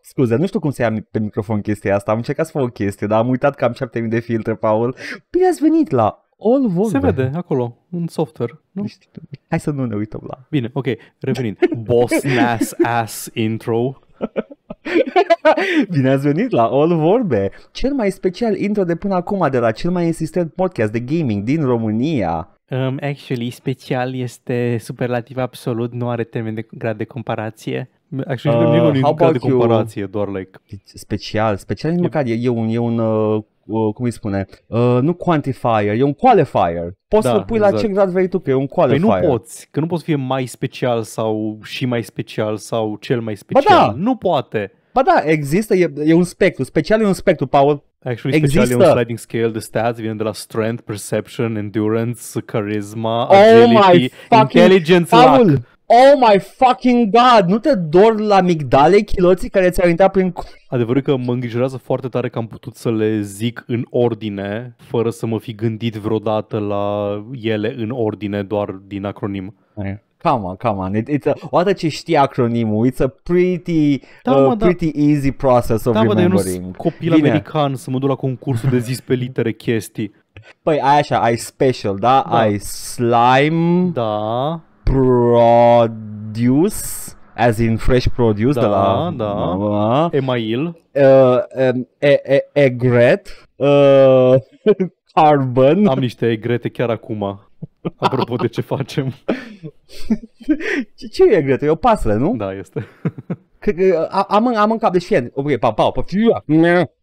Scuze, nu știu cum să ia pe microfon chestia asta. Am încercat să fac o chestie, dar am uitat că am 7000 de filtre, Paul. Bine ați venit la All Volve. Se vede acolo, în software. Nu? Hai să nu ne uităm la... Bine, ok, revenind. Boss Nass Ass Intro. Bine ați venit la All Vorbe, cel mai special intro de până acum de la cel mai insistent podcast de gaming din România. Um, actually, special este superlativ absolut, nu are termen de grad de comparație. Actually, uh, nu e un grad de comparație, you? doar like... Special, special nu cad, e, e un, e un uh, uh, cum îi spune, uh, nu quantifier, e un qualifier. Poți da, să pui exact. la ce grad vrei tu, că e un qualifier. Păi nu poți, că nu poți fi mai special sau și mai special sau cel mai special. Ba da. Nu poate. Ba da, există, e, e un spectru. Special e un spectru, Paul. Actually, Există. special e un sliding scale de stats, vine de la strength, perception, endurance, charisma, oh agility, intelligence, Paul, luck. Oh my fucking god! Nu te dor la migdale chiloții care ți-au intrat prin... Adevărul că mă îngrijorează foarte tare că am putut să le zic în ordine, fără să mă fi gândit vreodată la ele în ordine, doar din acronim. Aia come on, come on. It, it's a, o dată ce știi acronimul, it's a pretty, da, uh, mă, da. pretty da. easy process of da, remembering. Da, copil Bine. american să mă duc la concursul de zis pe litere chestii. Păi ai așa, ai special, da? da. Ai slime, da. produce, as in fresh produce da, de la... Da, da, Email. Uh, um, e, e, e, Uh, carbon. Am niște egrete chiar acum. Apropo de ce facem. ce, ce e greu? E o pasăre, nu? Da, este. Cred că am, am în cap de deci șien. Ok, pa, pa, pa.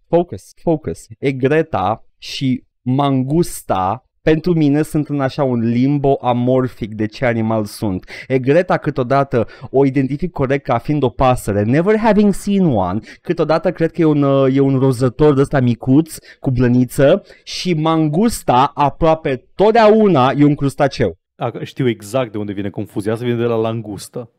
Focus, focus. E greta și mangusta pentru mine sunt în așa un limbo amorfic de ce animal sunt. E Greta câteodată o identific corect ca fiind o pasăre, never having seen one, câteodată cred că e un, uh, e un rozător de ăsta micuț cu blăniță și mangusta aproape totdeauna e un crustaceu. A, știu exact de unde vine confuzia, asta vine de la langustă.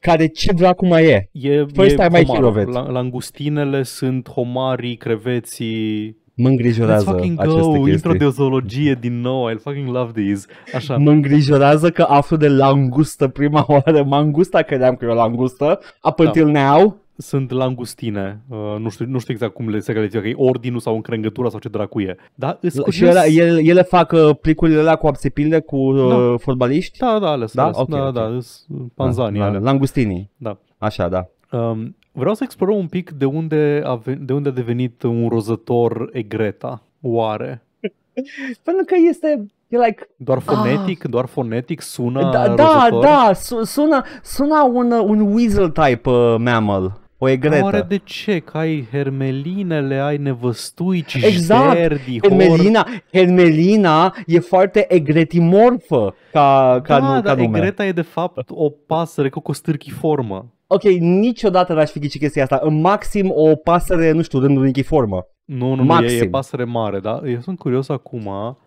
Care ce dracu mai e? e First e time I hear of it. Langustinele sunt homarii, creveții, Mă îngrijorează fucking go, chestii. intro de zoologie din nou, I fucking love these. Așa. Mă îngrijorează că aflu de langustă prima oară. Mangusta credeam că e o langustă. Up until da. now, sunt langustine. Uh, nu, știu, nu știu exact cum le se gădește, că e ordinul sau încrângătura sau ce dracuie. Da, și ele, ele, ele fac uh, plicurile alea cu abțepile cu uh, da. fotbaliști? Da, da, ales, da? Ales, okay, da, da okay. da, panzanii da, da, Langustinii. Da. Așa, da. Um, Vreau să explorăm un pic de unde a, de unde a devenit un rozător egreta, oare? Pentru că este like, doar ah. fonetic, ah. doar fonetic sună Da, da, da sună, sună un, un weasel type uh, mammal. O egretă. Oare de ce? Că ai hermelinele, ai nevăstuici, exact. șterdi, Hermelina, hor... hermelina e foarte egretimorfă ca, ca, da, nu, da, ca da, nume. egreta e de fapt o pasăre cu o stârchiformă. Ok, niciodată n-aș fi ghicit chestia asta. În maxim o pasăre, nu știu, rândul formă. Nu, nu, maxim. nu e, e pasăre mare, da? Eu sunt curios acum.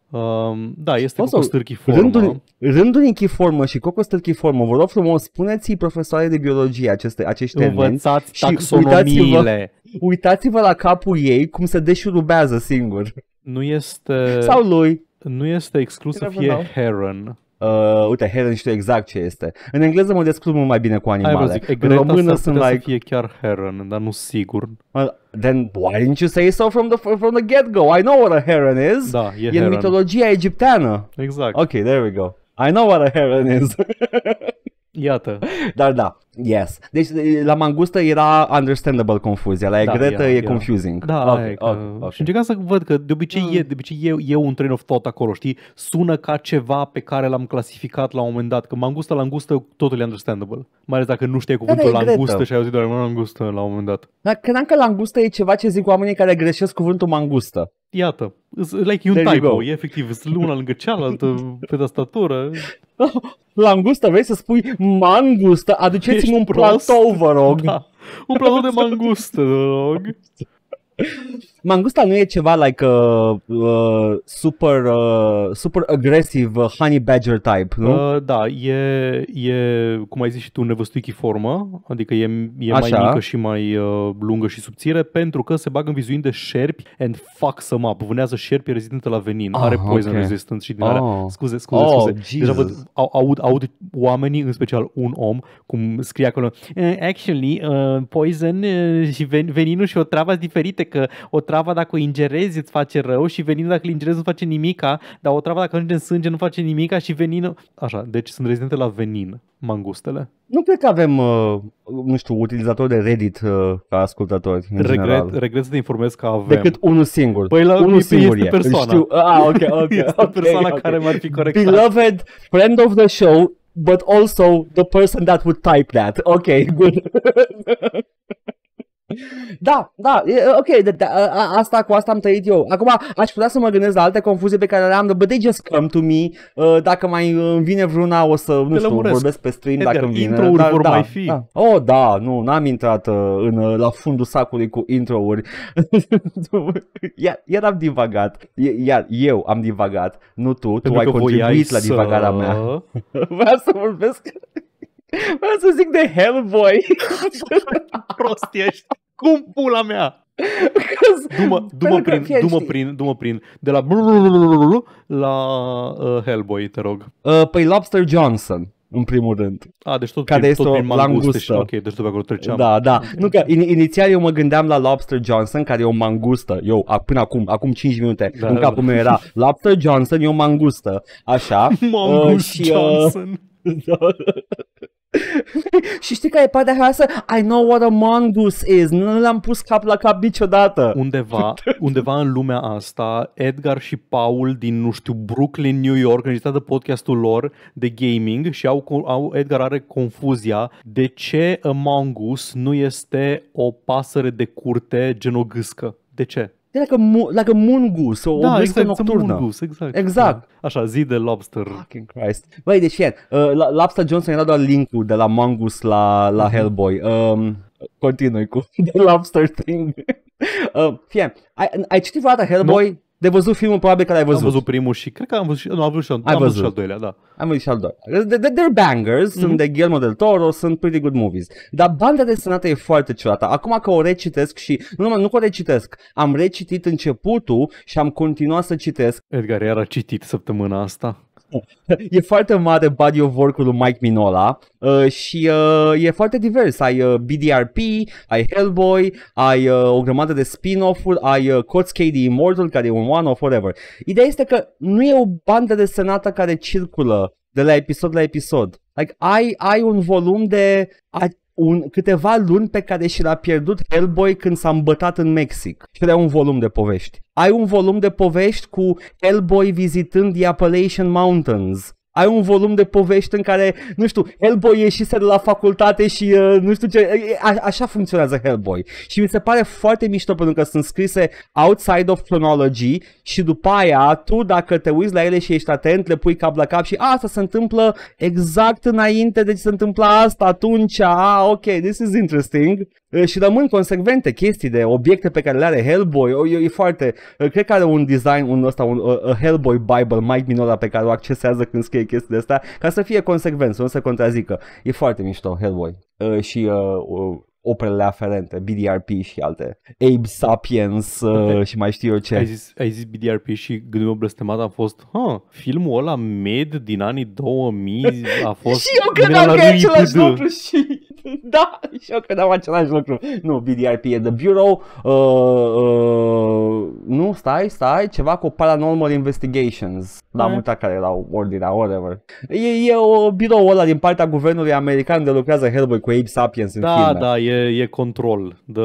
Um, da, este also, formă. Rândul, rândul formă și formă. vă rog frumos, spuneți-i profesoare de biologie aceste, acești termeni. Învățați și taxonomiile. Uitați-vă, uitați-vă la capul ei cum se deșurubează singur. Nu este... Sau lui. Nu este exclus să fie heron. Uh, uite, Helen știu exact ce este. În engleză mă descurc mult mai bine cu animale. Zic, în română sunt like... Să fie chiar heron, dar nu sigur. Uh, then why didn't you say so from the, from the get-go? I know what a heron is. Da, e, e Heron. în mitologia egipteană. Exact. Ok, there we go. I know what a heron is. Iată. Dar da, Yes. Deci la mangustă era understandable confuzia, la da, egretă era, e confusing. Da, okay, okay, okay, okay. și încercam să văd că de obicei, mm. e, de obicei e, e un train of thought acolo, știi? Sună ca ceva pe care l-am clasificat la un moment dat, că mangustă, langustă, totul e understandable. Mai ales dacă nu știi da, cuvântul da, langustă și ai auzit doar mangustă la un moment dat. Dar credeam că langustă e ceva ce zic oamenii care greșesc cuvântul mangustă. Iată, like e un typo, e efectiv, una lângă cealaltă pe tastatură. Langusta vrei să spui mangustă? Aduceți dați-mi un prost. platou, vă rog. Da. Un platou de mangustă, vă rog. Mangusta nu e ceva like uh, uh, super, uh, super agresiv uh, honey badger type, nu? Uh, da, e, e, cum ai zis și tu, formă, adică e, e mai mică și mai uh, lungă și subțire, pentru că se bagă în vizuin de șerpi and fuck some up. Vânează șerpi rezidentă la venin, ah, are poison okay. resistant și din oh. Ah. are... Scuze, scuze, oh, scuze. Deja văd, au, aud, aud oamenii, în special un om, cum scrie acolo, eh, actually, uh, poison uh, și veninul și o treabă diferite, că o otrava dacă o ingerezi îți face rău și veninul dacă îl ingerezi nu face nimica, dar otrava dacă ajunge în sânge nu face nimica și veninul... Așa, deci sunt rezidente la venin mangustele. Nu cred că avem, uh, nu știu, utilizatori de Reddit uh, ca ascultători, în regret, general. Regret să te informez că avem. Decât unul singur. Păi la unul singur este persoana. Știu. Ah, ok, ok. este okay, persoana okay. care m-ar fi corectat. Beloved friend of the show, but also the person that would type that. Ok, good. Da, da, e, ok, de, de, a, a, asta cu asta am trăit eu. Acum aș putea să mă gândesc la alte confuzii pe care le am, but they just come to me. Uh, dacă mai uh, îmi vine vreuna o să, nu știu, lămuresc. vorbesc pe stream dacă îmi vine. Intro-uri dar, vor da, mai fi. Da. Oh, da, nu, n-am intrat uh, în, uh, la fundul sacului cu intro-uri. iar, iar am divagat. Iar eu am divagat, nu tu. Pentru tu ai contribuit la divagarea să... mea. Vreau să vorbesc Vreau să zic de Hellboy. Prost ești. Cum pula mea? Dumă, dumă, prin, dumă, prin, dumă prin, de la la uh, Hellboy, te rog. Uh, păi Lobster Johnson în primul rând. A, deci tot care prim, este tot prin o deci, langustă. Și, ok, deci tot pe acolo treceam. Da, da. Okay. Nu că in, inițial eu mă gândeam la Lobster Johnson, care e o mangustă. Eu, a, până acum, acum 5 minute, da, în da, capul da. meu era Lobster Johnson, e o mangustă. Așa. Mangus uh, și, uh, Johnson. Da. și știi că e partea haioasă? I know what a mongoose is. Nu l-am pus cap la cap niciodată. Undeva, undeva în lumea asta, Edgar și Paul din, nu știu, Brooklyn, New York, de podcastul lor de gaming și au, au, Edgar are confuzia de ce a mongoose nu este o pasăre de curte genogâscă. De ce? E like a, like a mungu sau da, o exact, exact, nocturnă. Mungus, exact. Exact. Da. Așa, zi de lobster. Fucking Christ. Băi, deci uh, Lobster Johnson era doar link de la Mongus la, la mhm. Hellboy. Um, continui cu The Lobster Thing. uh, fie, ai, ai citit vreodată Hellboy? Nu de văzut filmul probabil că l-ai văzut. Am văzut primul și cred că am văzut și, nu, am văzut și, am văzut. văzut și al doilea, da. Am văzut și al doilea. Deci, they're bangers, mm-hmm. sunt mhm. de Guillermo del Toro, sunt pretty good movies. Dar banda sănătate e foarte ciudată. Acum că o recitesc și, nu nu, nu că o recitesc, am recitit începutul și am continuat să citesc. Edgar, era citit săptămâna asta. e foarte mare body of work lui Mike Minola uh, și uh, e foarte divers. Ai uh, BDRP, ai Hellboy, ai uh, o grămadă de spin-off-uri, ai uh, Codes KD Immortal, care e un one-off, whatever. Ideea este că nu e o bandă de senată care circulă de la episod la episod. Like, ai, ai un volum de un, câteva luni pe care și l-a pierdut Hellboy când s-a îmbătat în Mexic. Și era un volum de povești. Ai un volum de povești cu Hellboy vizitând The Appalachian Mountains, ai un volum de povești în care, nu știu, Hellboy ieșise de la facultate și uh, nu știu ce, a, așa funcționează Hellboy. Și mi se pare foarte mișto pentru că sunt scrise outside of chronology și după aia tu dacă te uiți la ele și ești atent, le pui cap la cap și asta se întâmplă exact înainte de ce se întâmplă asta atunci, a, ok, this is interesting și rămân consecvente chestii de obiecte pe care le are Hellboy, e, e foarte, cred că are un design, un ăsta, un a, a Hellboy Bible, Mike Minora pe care o accesează când scrie chestii de astea, ca să fie consecvent, să nu se contrazică. E foarte mișto Hellboy. Uh, și uh, uh, operele aferente, BDRP și alte, Abe Sapiens uh, și mai știu eu ce. Ai zis, ai zis BDRP și gândul meu blestemat a fost, ha, filmul ăla med din anii 2000 a fost... și eu credeam că e același lucru și... Da, și eu credeam același lucru. Nu, BDRP e The Bureau, uh, uh, nu, stai, stai, ceva cu Paranormal Investigations. Da, mm. multe care erau ordinea, whatever. E, e o birou ăla din partea guvernului american de lucrează Hellboy cu Abe Sapiens în da, filme. Da, da, e, e control, de,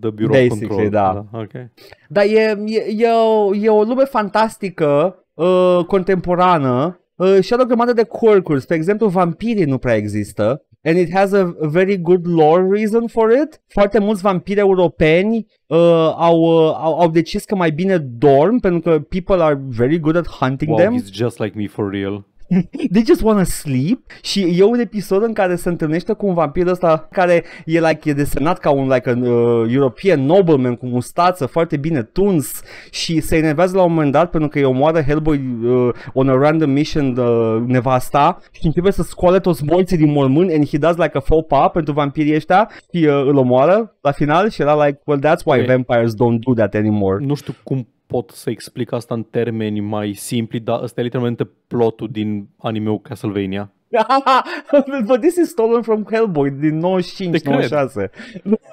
de birou Basically, control. da. da okay. Dar e, e, e, o, e o lume fantastică, uh, contemporană, uh, și are o grămadă de quirk Spre exemplu, vampirii nu prea există. And it has a very good lore reason for it. Foarte mulți vampiri europeni uh, au, uh, au, au decis că mai bine dorm pentru că people are very good at hunting wow, them. It's just like me for real. They just wanna sleep și e un episod în care se întâlnește cu un vampir ăsta care e, like, e desenat ca un like, an, uh, European nobleman cu mustață foarte bine tuns și se enervează la un moment dat pentru că e omoară Hellboy uh, on a random mission uh, nevasta și începe să scoale toți morții din mormânt and he does like a faux pas pentru vampirii ăștia și uh, îl omoară la final și era like, well that's why okay. Păi- vampires don't do that anymore. Nu știu cum pot să explic asta în termeni mai simpli, dar ăsta e literalmente plotul din animeul Castlevania. But this is stolen from Hellboy din 95-96.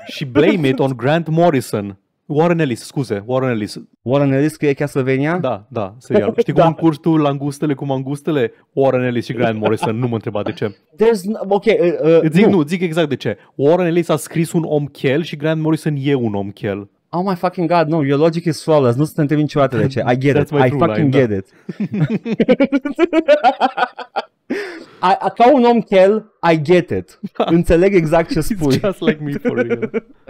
Și blame it on Grant Morrison. Warren Ellis, scuze, Warren Ellis. Warren Ellis scrie Castlevania? Da, da, serial. Știi cum da. încurci tu langustele cu mangustele? Warren Ellis și Grant Morrison, nu mă întreba de ce. There's no, ok, uh, uh, zic, nu. nu, zic exact de ce. Warren Ellis a scris un om chel și Grant Morrison e un om chel oh my fucking god, no, your logic is flawless, nu să te întrebi niciodată de ce. I get it, I fucking line, get da. it. I, ca un om chel, I get it. Da. Înțeleg exact ce spui. It's just like me for real.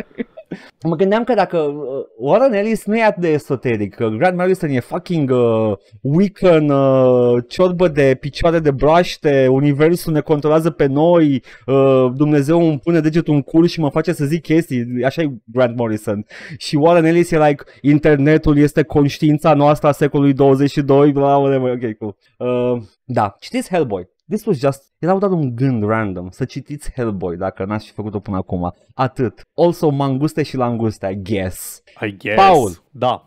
Mă gândeam că dacă uh, Warren Ellis nu e atât de esoteric, că Grant Morrison e fucking uh, Wiccan, uh, ciorbă de picioare de braște, universul ne controlează pe noi, uh, Dumnezeu îmi pune degetul în cul și mă face să zic chestii, așa e Grant Morrison. Și Warren Ellis e like, internetul este conștiința noastră a secolului 22, bla, bla, bla, ok, cool. Uh, da, știți Hellboy. This was just... Era dat un gând random, să citiți Hellboy dacă n-ați făcut-o până acum. Atât. Also manguste și languste, I guess. I guess. Paul. Da.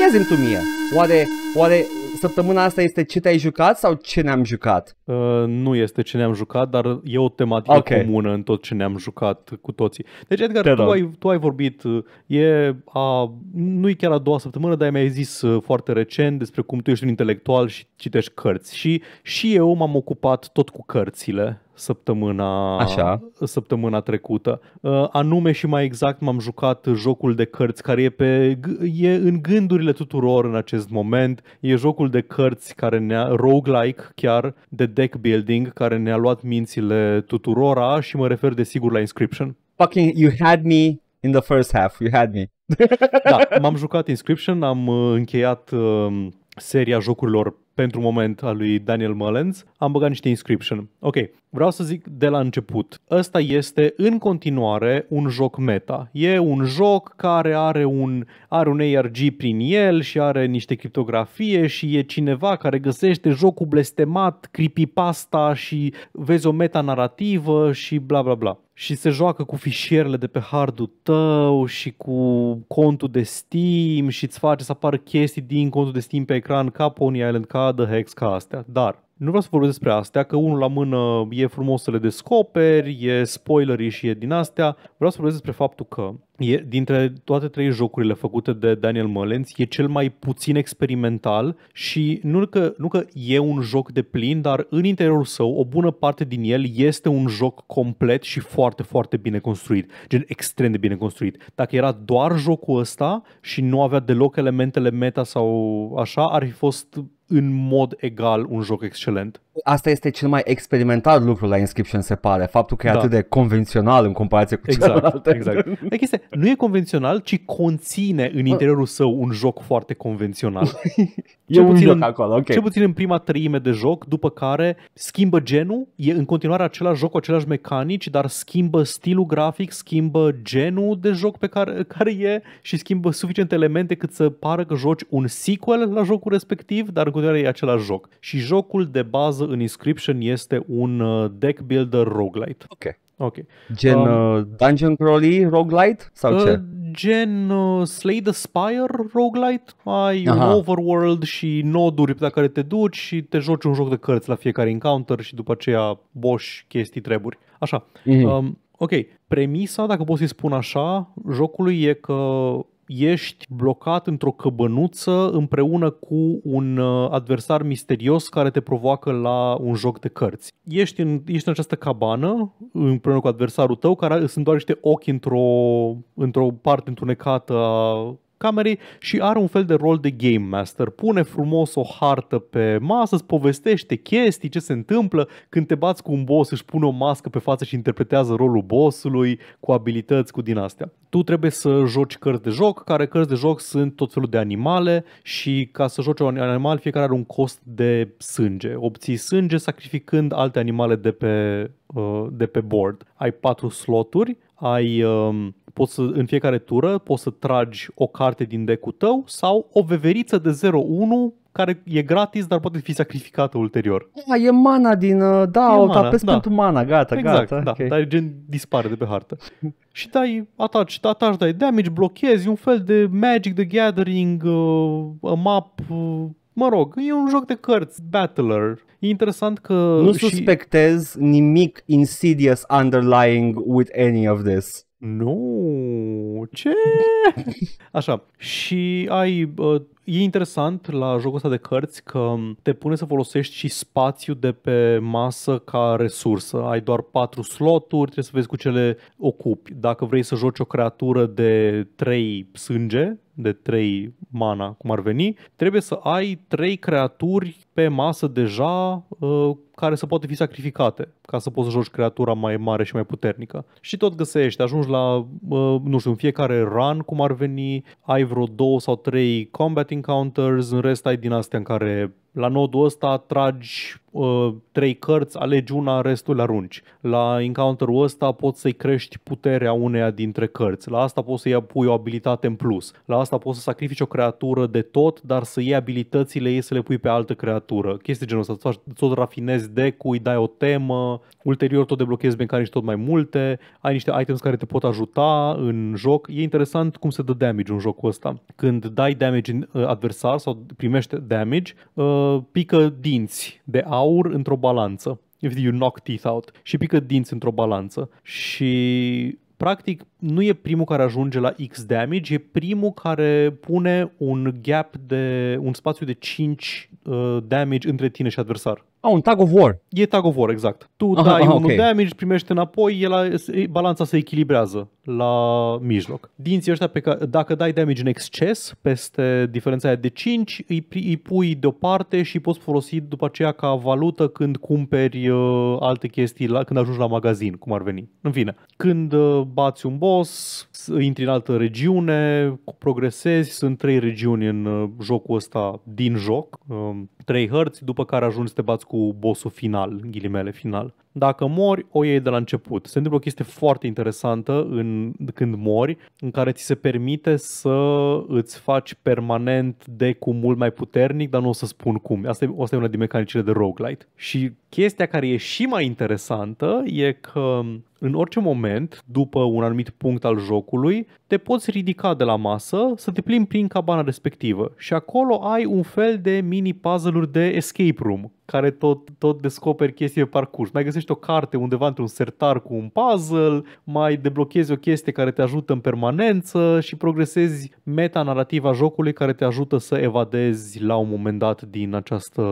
Ia zi-mi tu mie, oare, oare săptămâna asta este ce te-ai jucat sau ce ne-am jucat? Uh, nu este ce ne-am jucat, dar e o tematică okay. comună în tot ce ne-am jucat cu toții. Deci, Edgar, tu ai, tu ai vorbit, uh, e a, nu e chiar a doua săptămână, dar mi-ai zis uh, foarte recent despre cum tu ești un intelectual și citești cărți. Și, și eu m-am ocupat tot cu cărțile săptămâna, Așa. săptămâna trecută. Uh, anume și mai exact m-am jucat jocul de cărți care e, pe, e în gândurile tuturor în acest moment. E jocul de cărți care ne-a, roguelike chiar, de deck building, care ne-a luat mințile tuturora și mă refer desigur la Inscription. Fucking you had me in the first half, you had me. da, m-am jucat Inscription, am uh, încheiat uh, seria jocurilor pentru moment al lui Daniel Mullens, am băgat niște inscription. Ok, vreau să zic de la început. Ăsta este în continuare un joc meta. E un joc care are un, are un ARG prin el și are niște criptografie și e cineva care găsește jocul blestemat, creepypasta și vezi o meta narrativă și bla bla bla și se joacă cu fișierele de pe hardul tău și cu contul de Steam și îți face să apară chestii din contul de Steam pe ecran ca Pony Island, ca The Hex, ca astea, dar nu vreau să vorbesc despre astea, că unul la mână e frumos să le descoperi, e spoilerii și e din astea. Vreau să vorbesc despre faptul că e, dintre toate trei jocurile făcute de Daniel Mullens, e cel mai puțin experimental și nu că, nu că e un joc de plin, dar în interiorul său o bună parte din el este un joc complet și foarte, foarte bine construit. Gen extrem de bine construit. Dacă era doar jocul ăsta și nu avea deloc elementele meta sau așa, ar fi fost în mod egal un joc excelent. Asta este cel mai experimental lucru la Inscription, se pare. Faptul că e da. atât de convențional în comparație cu exact, celelalte. Exact. E chestia, nu e convențional, ci conține în interiorul său un joc foarte convențional. e cel un joc în, acolo, ok. Cel puțin în prima treime de joc, după care schimbă genul, e în continuare același joc cu același mecanici, dar schimbă stilul grafic, schimbă genul de joc pe care, care e și schimbă suficiente elemente cât să pară că joci un sequel la jocul respectiv, dar în vedere e același joc. Și jocul de bază în Inscription este un uh, deck builder roguelite. Ok. Ok. Gen um, uh, Dungeon Crawly roguelite sau uh, ce? Gen uh, Slay the Spire roguelite. Ai Aha. un overworld și noduri pe care te duci și te joci un joc de cărți la fiecare encounter și după aceea boss, chestii, treburi. Așa. Mm-hmm. Um, ok, premisa, dacă pot să-i spun așa, jocului e că ești blocat într-o căbănuță împreună cu un uh, adversar misterios care te provoacă la un joc de cărți. Ești în, ești în această cabană împreună cu adversarul tău care sunt doar niște ochi într-o, într-o parte întunecată a camerei și are un fel de rol de game master. Pune frumos o hartă pe masă, îți povestește chestii, ce se întâmplă. Când te bați cu un boss, își pune o mască pe față și interpretează rolul bossului cu abilități, cu din astea. Tu trebuie să joci cărți de joc, care cărți de joc sunt tot felul de animale și ca să joci un animal, fiecare are un cost de sânge. Obții sânge sacrificând alte animale de pe, uh, de pe board. Ai patru sloturi ai, um, poți să, în fiecare tură poți să tragi o carte din decul tău sau o veveriță de 0-1 care e gratis, dar poate fi sacrificată ulterior. A, ah, e mana din... Uh, da, e o mana, tapesc da. pentru mana, gata, exact, gata. da, okay. dar gen dispare de pe hartă. și dai ataci, ataci, dai damage, blochezi, un fel de Magic the Gathering, uh, a map, uh, mă rog, e un joc de cărți, Battler. E interesant că... Nu și... suspectez nimic insidious underlying with any of this. Nu, ce? Așa, și ai, uh, e interesant la jocul ăsta de cărți că te pune să folosești și spațiu de pe masă ca resursă. Ai doar patru sloturi, trebuie să vezi cu ce le ocupi. Dacă vrei să joci o creatură de trei sânge, de 3 mana, cum ar veni, trebuie să ai 3 creaturi pe masă deja uh, care să poată fi sacrificate ca să poți să joci creatura mai mare și mai puternică. Și tot găsești, ajungi la, uh, nu știu, în fiecare run cum ar veni, ai vreo două sau trei combat encounters, în rest ai din astea în care la nodul ăsta tragi uh, trei cărți, alegi una, restul le arunci. La encounterul ăsta poți să-i crești puterea uneia dintre cărți. La asta poți să-i pui o abilitate în plus. La asta poți să sacrifici o creatură de tot, dar să iei abilitățile ei să le pui pe altă creatură. Chestii genul ăsta. Tot rafinezi deck îi dai o temă, ulterior tot deblochezi mecanici tot mai multe, ai niște items care te pot ajuta în joc. E interesant cum se dă damage în jocul ăsta. Când dai damage în uh, adversar sau primești damage, uh, pică dinți de aur într-o balanță. You knock teeth out. Și pică dinți într-o balanță. Și practic nu e primul care ajunge la X damage, e primul care pune un gap de un spațiu de 5 uh, damage între tine și adversar. Ah, un tag of war. E tag of war, exact. Tu aha, dai aha, unul okay. damage, primești înapoi, el, balanța se echilibrează la mijloc. Dinții ăștia, pe care, dacă dai damage în exces, peste diferența aia de 5, îi, îi pui deoparte și poți folosi după aceea ca valută când cumperi uh, alte chestii, la, când ajungi la magazin, cum ar veni. În fine, când uh, bați un boss, jos, intri în altă regiune, progresezi, sunt trei regiuni în uh, jocul ăsta din joc, um, trei hărți, după care ajungi să te bați cu bossul final, ghilimele final. Dacă mori, o iei de la început. Se întâmplă o chestie foarte interesantă în, când mori, în care ți se permite să îți faci permanent de cu mult mai puternic, dar nu o să spun cum. Asta e, asta e una din mecanicile de roguelite. Și chestia care e și mai interesantă e că în orice moment, după un anumit punct al jocului, te poți ridica de la masă, să te plimbi prin cabana respectivă și acolo ai un fel de mini puzzle-uri de escape room care tot, tot descoperi chestii pe parcurs. Mai găsești o carte undeva într-un sertar cu un puzzle, mai deblochezi o chestie care te ajută în permanență și progresezi meta metanarativa jocului care te ajută să evadezi la un moment dat din această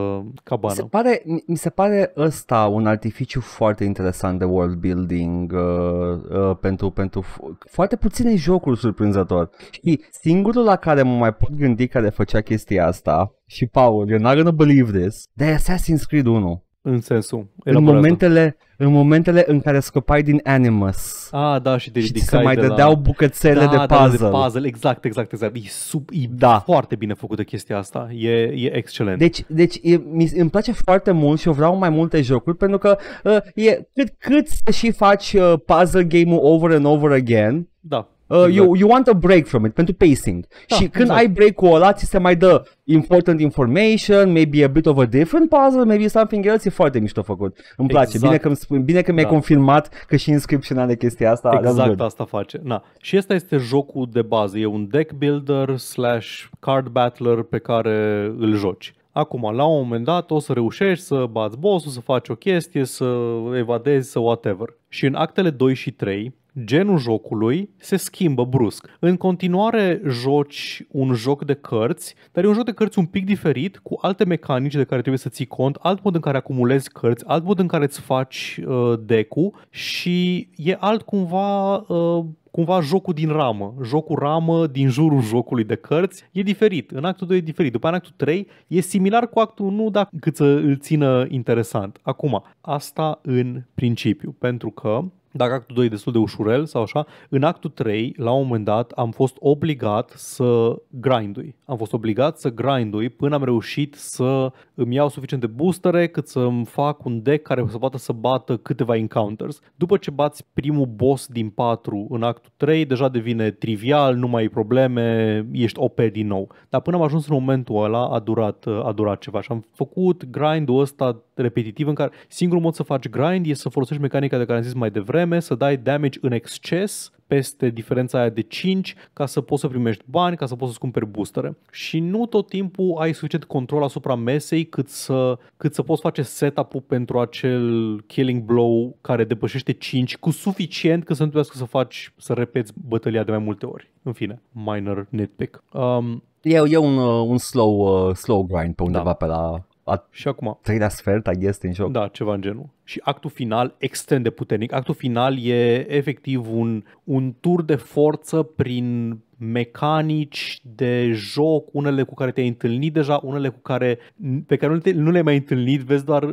cabană. Mi se pare, mi se pare ăsta un artificiu foarte interesant de world building uh, uh, pentru, pentru foarte puține jocuri lucru surprinzător. Și singurul la care mă mai pot gândi care făcea chestia asta, și Paul, eu n-am gonna believe this, de Assassin's Creed 1. În sensul? În momentele, în momentele în care scăpai din Animus. Ah, da, și te ridicai și se mai de dădeau la... bucățele da, da, de puzzle. Da, de puzzle. Exact, exact, exact. E, sub, e da. foarte bine făcută chestia asta. E, e excelent. Deci, deci e, mi, îmi place foarte mult și eu vreau mai multe jocuri pentru că uh, e cât, cât să și faci uh, puzzle game-ul over and over again, da. Uh, you, exact. you want a break from it, pentru pacing. Da, și când exact. ai break-ul ăla, ți se mai dă important information, maybe a bit of a different puzzle, maybe something else, e foarte mișto făcut. Îmi place, exact. bine că, bine că mi-ai da. confirmat că și Inscription are chestia asta. Exact asta face. Na. Și asta este jocul de bază, e un deck builder slash card battler pe care îl joci. Acum, la un moment dat, o să reușești să bați boss să faci o chestie, să evadezi, să whatever. Și în actele 2 și 3, genul jocului se schimbă brusc. În continuare joci un joc de cărți, dar e un joc de cărți un pic diferit, cu alte mecanici de care trebuie să ții cont, alt mod în care acumulezi cărți, alt mod în care îți faci uh, deck-ul și e alt cumva uh, cumva jocul din ramă, jocul ramă din jurul jocului de cărți, e diferit. În actul 2 e diferit, după în actul 3 e similar cu actul 1, dar cât să îl țină interesant. Acum, asta în principiu, pentru că dacă actul 2 e destul de ușurel sau așa, în actul 3, la un moment dat, am fost obligat să grindui. Am fost obligat să grindui până am reușit să îmi iau suficiente boostere cât să îmi fac un deck care să poată să bată câteva encounters. După ce bați primul boss din 4 în actul 3, deja devine trivial, nu mai ai probleme, ești OP din nou. Dar până am ajuns în momentul ăla, a durat, a durat ceva și am făcut grindul ăsta repetitiv în care singurul mod să faci grind e să folosești mecanica de care am zis mai devreme, să dai damage în exces peste diferența aia de 5 ca să poți să primești bani, ca să poți să-ți cumperi boostere. Și nu tot timpul ai suficient control asupra mesei cât să, cât să poți face setup-ul pentru acel killing blow care depășește 5 cu suficient ca să nu să faci, să repeți bătălia de mai multe ori. În fine, minor nitpick. Um, E, e un, uh, un slow, uh, slow grind pe undeva da. pe la a și acum, treilea sfert, I este în joc. Da, ceva în genul. Și actul final extrem de puternic. Actul final e efectiv un, un tur de forță prin mecanici de joc, unele cu care te-ai întâlnit deja, unele cu care, pe care nu, te, nu le-ai mai întâlnit, vezi doar uh,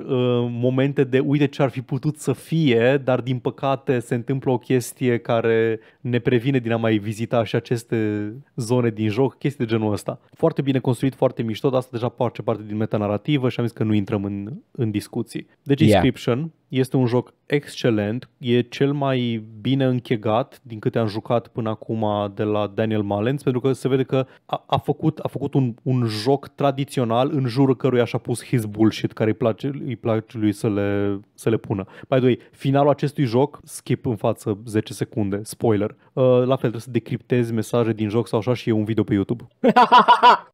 momente de uite ce ar fi putut să fie, dar din păcate se întâmplă o chestie care ne previne din a mai vizita și aceste zone din joc, chestii de genul ăsta. Foarte bine construit, foarte mișto, dar asta deja face parte din metanarativă și am zis că nu intrăm în, în discuții. Deci, Inscription, este un joc excelent, e cel mai bine închegat din câte am jucat până acum de la Daniel Malens, pentru că se vede că a, a făcut, a făcut un, un joc tradițional în jurul căruia și-a pus his bullshit care îi place, îi place lui să le, să le pună. By the way, finalul acestui joc, skip în față 10 secunde, spoiler, uh, la fel trebuie să decriptezi mesaje din joc sau așa și e un video pe YouTube.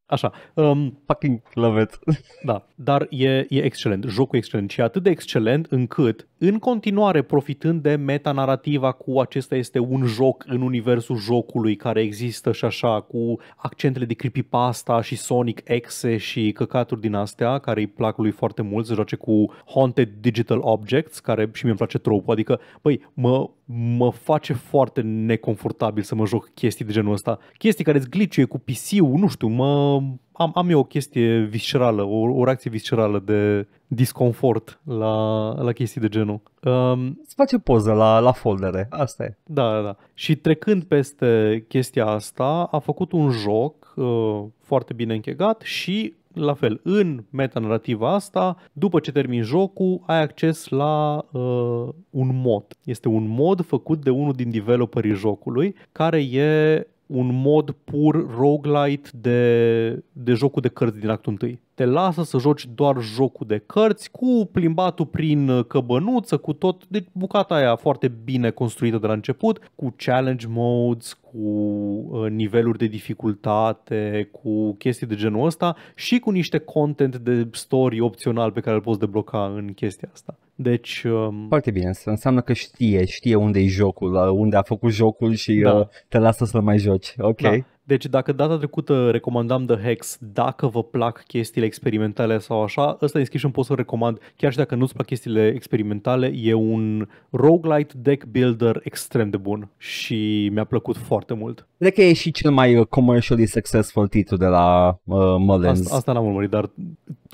Așa, um, fucking love it. Da, dar e, e excelent, jocul e excelent și atât de excelent încât, în continuare, profitând de metanarativa cu acesta este un joc în universul jocului care există și așa, cu accentele de creepypasta și Sonic X și căcaturi din astea, care îi plac lui foarte mult, se joace cu Haunted Digital Objects, care și mie îmi place tropul, adică, băi, mă mă face foarte neconfortabil să mă joc chestii de genul ăsta. Chestii care îți glitch cu PC-ul, nu știu, mă, am, am eu o chestie viscerală, o, o reacție viscerală de disconfort la, la chestii de genul. Um, Îți face poză la, la foldere, asta e. Da, da, da. Și trecând peste chestia asta, a făcut un joc uh, foarte bine închegat și la fel, în metanarativa asta, după ce termin jocul, ai acces la uh, un mod. Este un mod făcut de unul din developerii jocului, care e un mod pur roguelite de, de jocul de cărți din actul 1 te lasă să joci doar jocul de cărți cu plimbatul prin uh, căbănuță, cu tot, deci bucata aia foarte bine construită de la început, cu challenge modes, cu uh, niveluri de dificultate, cu chestii de genul ăsta și cu niște content de story opțional pe care îl poți debloca în chestia asta. Deci... Um... Foarte bine, înseamnă că știe, știe unde e jocul, uh, unde a făcut jocul și da. uh, te lasă să-l mai joci. Ok. Da. Deci dacă data trecută recomandam The Hex dacă vă plac chestiile experimentale sau așa, ăsta Inscription pot să recomand chiar și dacă nu-ți plac chestiile experimentale. E un roguelite deck builder extrem de bun și mi-a plăcut foarte mult. Cred că e și cel mai commercially successful titlu de la uh, Mullins. Asta, asta n-am urmărit, dar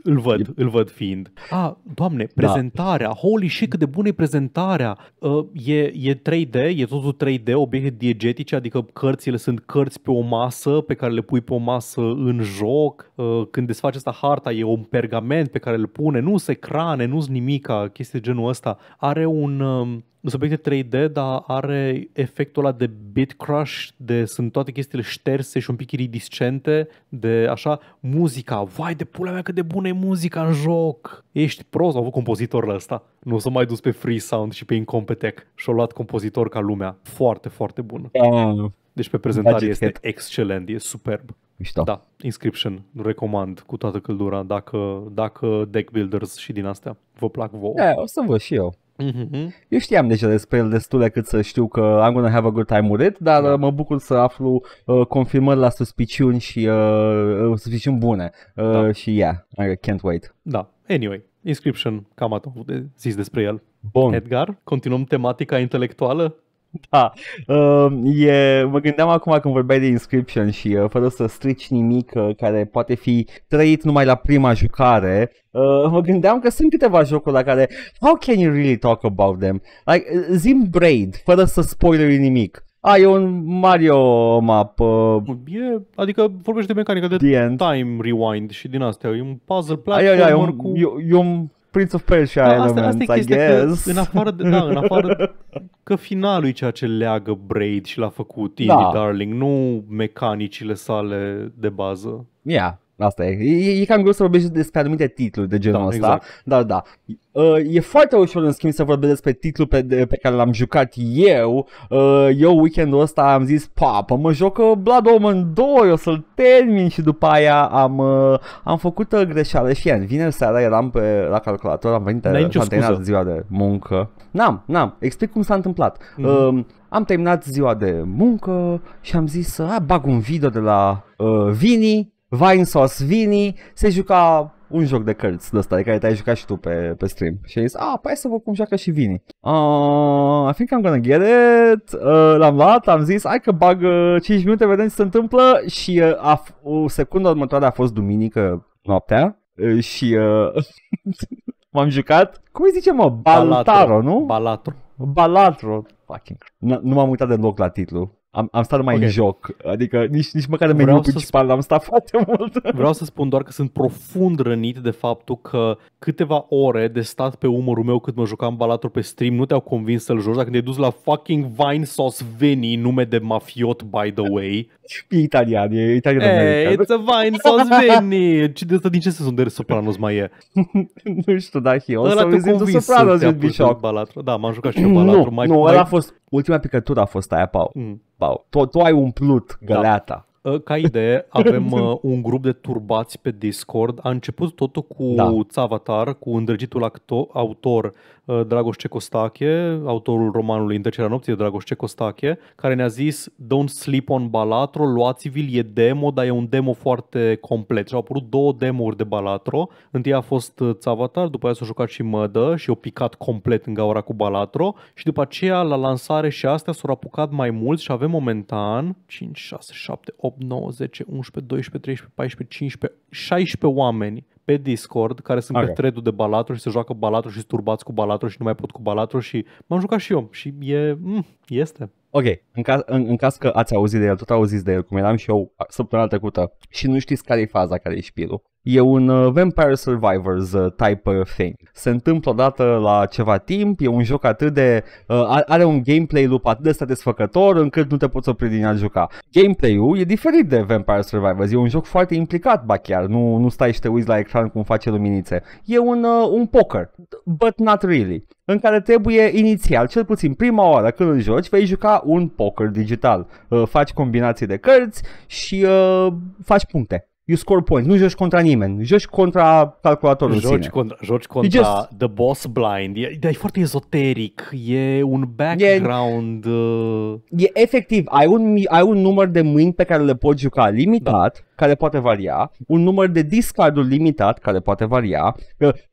îl văd, îl văd fiind. Ah, doamne, da. prezentarea, da. holy shit cât de bună e prezentarea. Uh, e, e 3D, e totul 3D, obiecte diegetice, adică cărțile sunt cărți pe o mare masă pe care le pui pe o masă în joc. Uh, când desfaci asta harta e un pergament pe care îl pune, nu se crane, nu-s nimica, chestii de genul ăsta. Are un um, subiecte 3D, dar are efectul ăla de bit crush, de sunt toate chestiile șterse și un pic iridiscente, de așa, muzica, vai de pula mea cât de bună e muzica în joc, ești prost, au avut compozitorul ăsta, nu s-a mai dus pe Free Sound și pe Incompetech și a luat compozitor ca lumea, foarte, foarte bun. Yeah. Deci pe prezentare Gadget este Head. excelent, e superb. Mișto. Da, Inscription recomand cu toată căldura dacă, dacă deck builders și din astea vă plac vouă. Da, o să văd și eu. Mm-hmm. Eu știam deja despre el destule cât să știu că I'm gonna have a good time with it, dar da. Uh, mă bucur să aflu uh, confirmări la suspiciuni și uh, uh, suspiciuni bune. Uh, da. Și yeah, I can't wait. Da, anyway, Inscription, cam atât de zis despre el. Bun. Edgar, continuăm tematica intelectuală? Da, uh, e, mă gândeam acum când vorbeai de Inscription și uh, fără să strici nimic uh, care poate fi trăit numai la prima jucare, uh, mă gândeam că sunt câteva jocuri la care How can you really talk about them? Like, zim Braid, fără să spoileri nimic. A, ah, e un Mario map. Uh, e, adică vorbești de mecanică de time rewind și din astea. E un puzzle platformer cu... E, e un Prince of Persia da, elements, asta, asta I guess. Că, în afară, de, da, în afară că finalul e ceea ce leagă Braid și l-a făcut da. indie da. Darling, nu mecanicile sale de bază. Yeah, Asta e. E, e cam greu să vorbești despre anumite titluri de genul da, ăsta, exact. dar da. Uh, e foarte ușor, în schimb, să vorbesc despre titlul pe, pe care l-am jucat eu. Uh, eu weekendul ăsta am zis, papă, mă joc uh, Blood Omen 2, o să-l termin și după aia am, uh, am făcut uh, greșeală și în vineri seara eram pe, la calculator, am venit, uh, la ziua de muncă. N-am, n-am, explic cum s-a întâmplat. mm Uh, am terminat ziua de muncă și am zis să bag un video de la uh, Vini Vine Sauce Vini, se juca un joc de cărți de ăsta de care te-ai jucat și tu pe, pe stream. Și ai zis, a, ah, păi să văd cum joacă și Vini. Uh, ah, I think I'm gonna get it. Uh, l-am luat, am zis, hai că bag uh, 5 minute, vedem ce se întâmplă. Și uh, a, o secundă următoare a fost duminică noaptea uh, și uh, m-am jucat. Cum îi zice, mă? Balatro, nu? Balatro. Balatro. Fucking. Nu m-am uitat deloc la titlu. Am, am stat mai okay. în joc, adică nici, nici măcar în meniul principal sp- am stat foarte mult. Vreau să spun doar că sunt profund rănit de faptul că câteva ore de stat pe umărul meu cât mă jucam Balator pe stream nu te-au convins să-l joci, dacă te-ai dus la fucking Vine Sauce Veni, nume de mafiot by the way, italian, e italian hey, it's a wine sauce de asta, din ce sezon de Sopranos mai e? nu știu, da, eu o să vizit The Sopranos with Bishop. Balatru. Da, m-am jucat și eu Balatru. Nu, mai, nu mai... a fost, ultima picătură a fost aia, Pau. Mm. Pau. Tu, tu ai umplut da. găleata. Da ca idee, avem uh, un grup de turbați pe Discord. A început totul cu da. Avatar, cu îndrăgitul acto- autor Uh, Dragoș Cecostache, autorul romanului Întrecerea nopții de Dragoș Cecostache, care ne-a zis Don't sleep on Balatro, luați-vi-l, e demo, dar e un demo foarte complet. Și au apărut două demo-uri de Balatro. Întâi a fost uh, Țavatar, după aia s-a jucat și Mădă și o picat complet în gaura cu Balatro și după aceea la lansare și astea s-au apucat mai mulți și avem momentan 5, 6, 7, 8, 9, 10, 11, 12, 13, 14, 15, 16 oameni pe Discord, care sunt okay. pe thread de balatru și se joacă balatru și turbați cu balatru și nu mai pot cu balatru și m-am jucat și eu și e, mm, este. Ok, în caz, în, în caz că ați auzit de el, tot auziți de el, cum eram și eu săptămâna trecută și nu știți care e faza, care e șpilul, E un uh, Vampire Survivors uh, type of thing. Se întâmplă odată la ceva timp, e un joc atât de... Uh, are un gameplay loop atât de satisfăcător încât nu te poți opri din a juca. Gameplay-ul e diferit de Vampire Survivors, e un joc foarte implicat, ba chiar, nu, nu stai și te uiți la ecran cum face luminițe. E un, uh, un poker, but not really în care trebuie inițial, cel puțin prima oară când îl joci, vei juca un poker digital. Uh, faci combinații de cărți și uh, faci puncte you score points, nu joci contra nimeni, joci contra calculatorul joci sine. Contra, joci contra you just... the boss blind, e, dar e foarte ezoteric, e un background... E, uh... e efectiv, ai un, ai un număr de mâini pe care le poți juca limitat, da. care poate varia, un număr de discarduri limitat, care poate varia,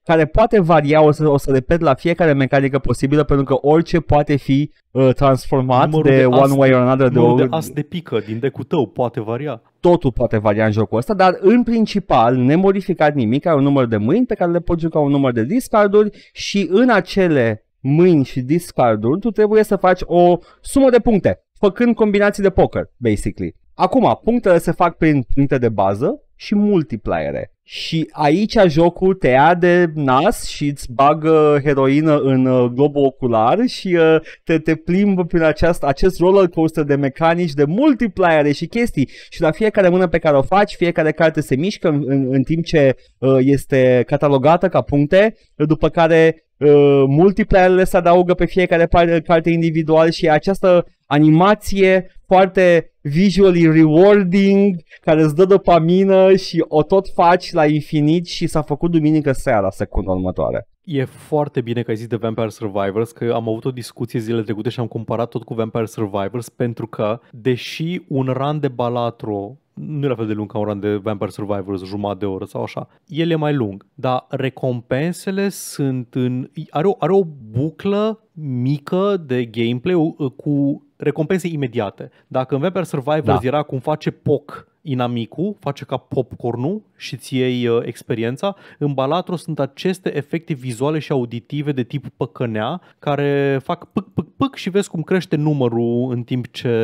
care poate varia, o să, o să repet la fiecare mecanică posibilă, pentru că orice poate fi Uh, transformat Numărul de, de one way or another. de, de as de pică din decul tău poate varia. Totul poate varia în jocul ăsta, dar în principal, nemodificat nimic, ai un număr de mâini pe care le poți juca un număr de discarduri și în acele mâini și discarduri tu trebuie să faci o sumă de puncte, făcând combinații de poker, basically. Acum, punctele se fac prin puncte de bază și multipliere. Și aici jocul te ia de nas și îți bagă heroină în uh, globul ocular și uh, te, te plimbă prin aceast, acest roller coaster de mecanici, de multiplayer și chestii. Și la fiecare mână pe care o faci, fiecare carte se mișcă în, în, în timp ce uh, este catalogată ca puncte, după care Uh, multiplayer multiplerele se adaugă pe fiecare parte, individual și această animație foarte visually rewarding care îți dă dopamină și o tot faci la infinit și s-a făcut duminică seara, secunda următoare. E foarte bine că ai zis de Vampire Survivors, că am avut o discuție zilele trecute și am comparat tot cu Vampire Survivors pentru că, deși un ran de Balatro nu e la fel de lung ca un run de Vampire Survivors, jumătate de oră sau așa. El e mai lung, dar recompensele sunt în... Are o, are o buclă mică de gameplay uh, cu recompense imediate. Dacă în Vampire Survivors da. era cum face POC inamicul face ca popcornul și ți iei uh, experiența. În Balatro sunt aceste efecte vizuale și auditive de tip păcănea care fac pâc, pâc, pâc și vezi cum crește numărul în timp ce,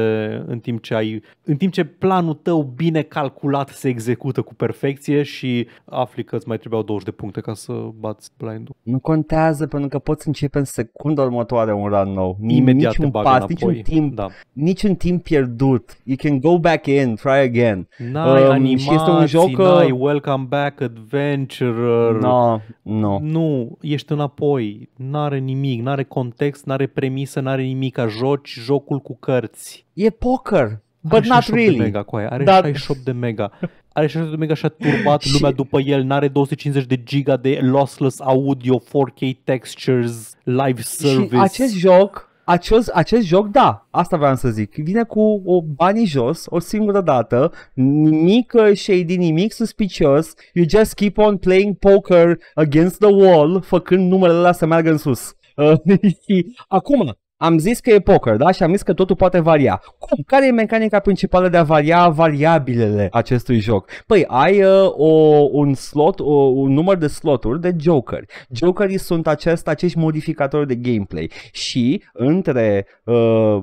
în timp ce ai, în timp ce planul tău bine calculat se execută cu perfecție și afli că îți mai trebuiau 20 de puncte ca să bați blindul. Nu contează pentru că poți începe în secunda următoare un run nou. Imediat niciun te pas, înapoi. niciun timp, da. niciun timp pierdut. You can go back in, try again. N-ai um, animații, și este un joc n-ai uh, Welcome Back Adventurer. No, no. Nu, ești înapoi. N-are nimic, n-are context, n-are premisă, n-are nimic. A joci jocul cu cărți. E poker. But are not really. De mega, Are Dar... 68 de mega. Are 68 de mega și a turbat lumea după el. N-are 250 de giga de lossless audio, 4K textures, live service. Și acest joc acest, acest joc, da, asta vreau să zic, vine cu o bani jos, o singură dată, nimic uh, shady, nimic suspicios, you just keep on playing poker against the wall, făcând numele la să meargă în sus. Uh, și acum, am zis că e poker, da? Și am zis că totul poate varia. Cum? Care e mecanica principală de a varia variabilele acestui joc? Păi ai uh, o, un slot, o, un număr de sloturi de jokeri. Jokerii sunt acest, acești modificatori de gameplay și între uh,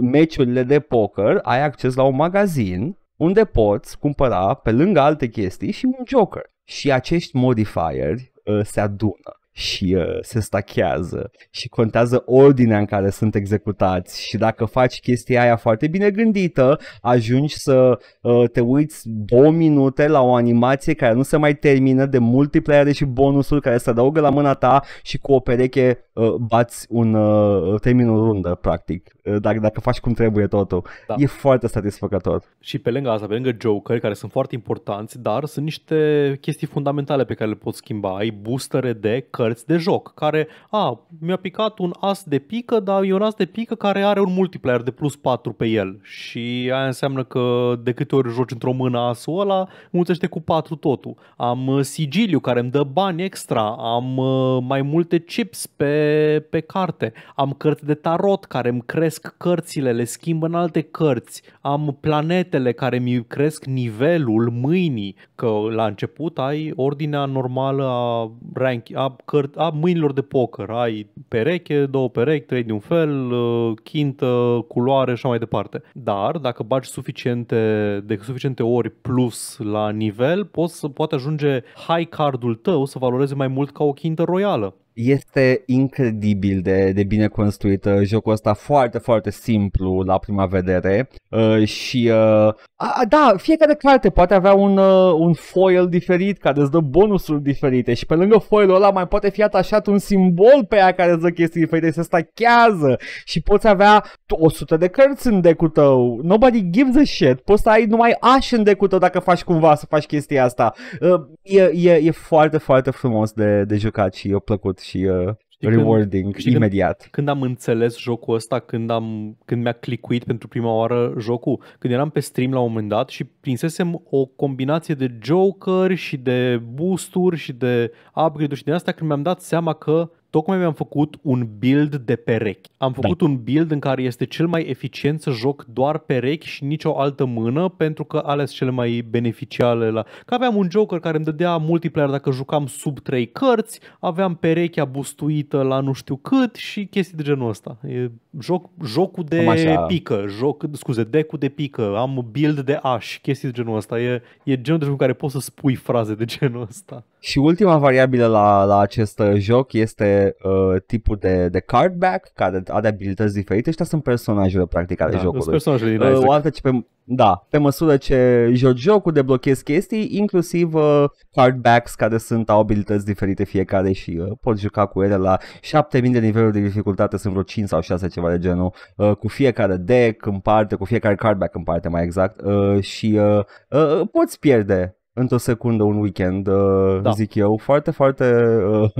meciurile de poker ai acces la un magazin unde poți cumpăra pe lângă alte chestii și un joker. Și acești modifieri uh, se adună și uh, se stachează și contează ordinea în care sunt executați și dacă faci chestia aia foarte bine gândită, ajungi să uh, te uiți două minute la o animație care nu se mai termină de multiplayer și bonusul care se adaugă la mâna ta și cu o pereche uh, bați un uh, terminul rundă, practic, uh, dacă, dacă faci cum trebuie totul. Da. E foarte satisfăcător. Și pe lângă asta, pe lângă Joker, care sunt foarte importanți, dar sunt niște chestii fundamentale pe care le poți schimba. Ai boostere de că cărți de joc care, a, mi-a picat un as de pică, dar e un as de pică care are un multiplayer de plus 4 pe el și aia înseamnă că de câte ori joci într-o mână asul ăla, mulțește cu 4 totul. Am uh, sigiliu care îmi dă bani extra, am uh, mai multe chips pe, pe carte, am cărți de tarot care îmi cresc cărțile, le schimb în alte cărți, am planetele care mi cresc nivelul mâinii, că la început ai ordinea normală a, rank, a căr- a mâinilor de poker. Ai pereche, două perechi, trei de un fel, ă, chintă, culoare și așa mai departe. Dar dacă bagi suficiente, de suficiente ori plus la nivel, poți să poate ajunge high cardul tău să valoreze mai mult ca o chintă royală este incredibil de, de bine construită jocul ăsta, foarte, foarte simplu la prima vedere uh, și uh, a, da, fiecare carte poate avea un, uh, un foil diferit care îți dă bonusuri diferite și pe lângă foilul ăla mai poate fi atașat un simbol pe ea care îți dă chestii diferite, se stachează și poți avea 100 de cărți în decul tău, nobody gives a shit, poți să ai numai aș în decul tău dacă faci cumva să faci chestia asta. Uh, e, e, e foarte, foarte frumos de, de jucat și e plăcut și uh, știi rewarding când, știi imediat. Când, când am înțeles jocul ăsta, când, am, când mi-a clicuit pentru prima oară jocul, când eram pe stream la un moment dat și prinsesem o combinație de joker și de boost-uri și de upgrade-uri și din asta când mi-am dat seama că tocmai mi-am făcut un build de perechi. Am făcut da. un build în care este cel mai eficient să joc doar perechi și nicio altă mână, pentru că ales cele mai beneficiale. La... Că aveam un Joker care îmi dădea multiplayer dacă jucam sub trei cărți, aveam perechea bustuită la nu știu cât și chestii de genul ăsta. E joc, jocul de așa. pică, joc, scuze, decul de pică, am build de aș, chestii de genul ăsta. E, e genul de joc în care poți să spui fraze de genul ăsta. Și ultima variabilă la, la acest uh, joc este uh, tipul de, de cardback, care are abilități diferite. Ăștia sunt personajele, practic, ale da, jocului. personajele din uh, exact. o altă ce pe, da, pe măsură ce joci jocul, deblochezi chestii, inclusiv uh, cardbacks care sunt au abilități diferite fiecare și uh, poți juca cu ele la 7000 de niveluri de dificultate, sunt vreo 5 sau 6, ceva de genul, uh, cu fiecare deck în parte, cu fiecare cardback în parte, mai exact, uh, și uh, uh, uh poți pierde într-o secundă un weekend, uh, da. zic eu, foarte, foarte uh,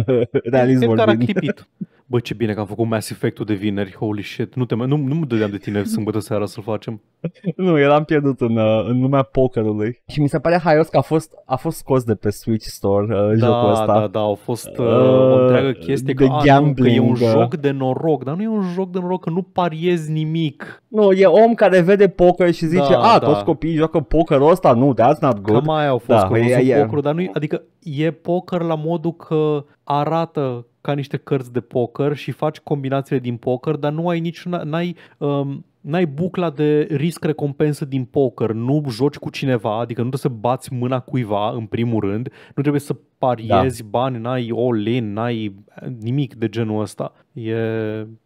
realist vorbind. Ar Bă, ce bine că am făcut Mass Effect-ul de vineri, holy shit, nu, te mai, nu, nu mă dădeam de tine sâmbătă seara să-l facem. nu, eram pierdut în, uh, în lumea pokerului. Și mi se pare haios că a fost, a fost scos de pe Switch Store uh, da, jocul ăsta. Da, da, da, au fost uh, uh, o întreagă chestie de că, gambling, a, nu, că e un uh. joc de noroc, dar nu e un joc de noroc, că nu pariezi nimic. Nu, e om care vede poker și zice, da, a, da. toți copiii joacă pokerul ăsta, nu, that's not good. Cam mai au da, fost da, cu yeah, yeah. pokerul, dar nu adică e poker la modul că arată ca niște cărți de poker și faci combinațiile din poker, dar nu ai nici, n-ai, um, n-ai bucla de risc-recompensă din poker, nu joci cu cineva, adică nu trebuie să bați mâna cuiva în primul rând, nu trebuie să pariezi da. bani, n-ai all-in, n-ai nimic de genul ăsta. E,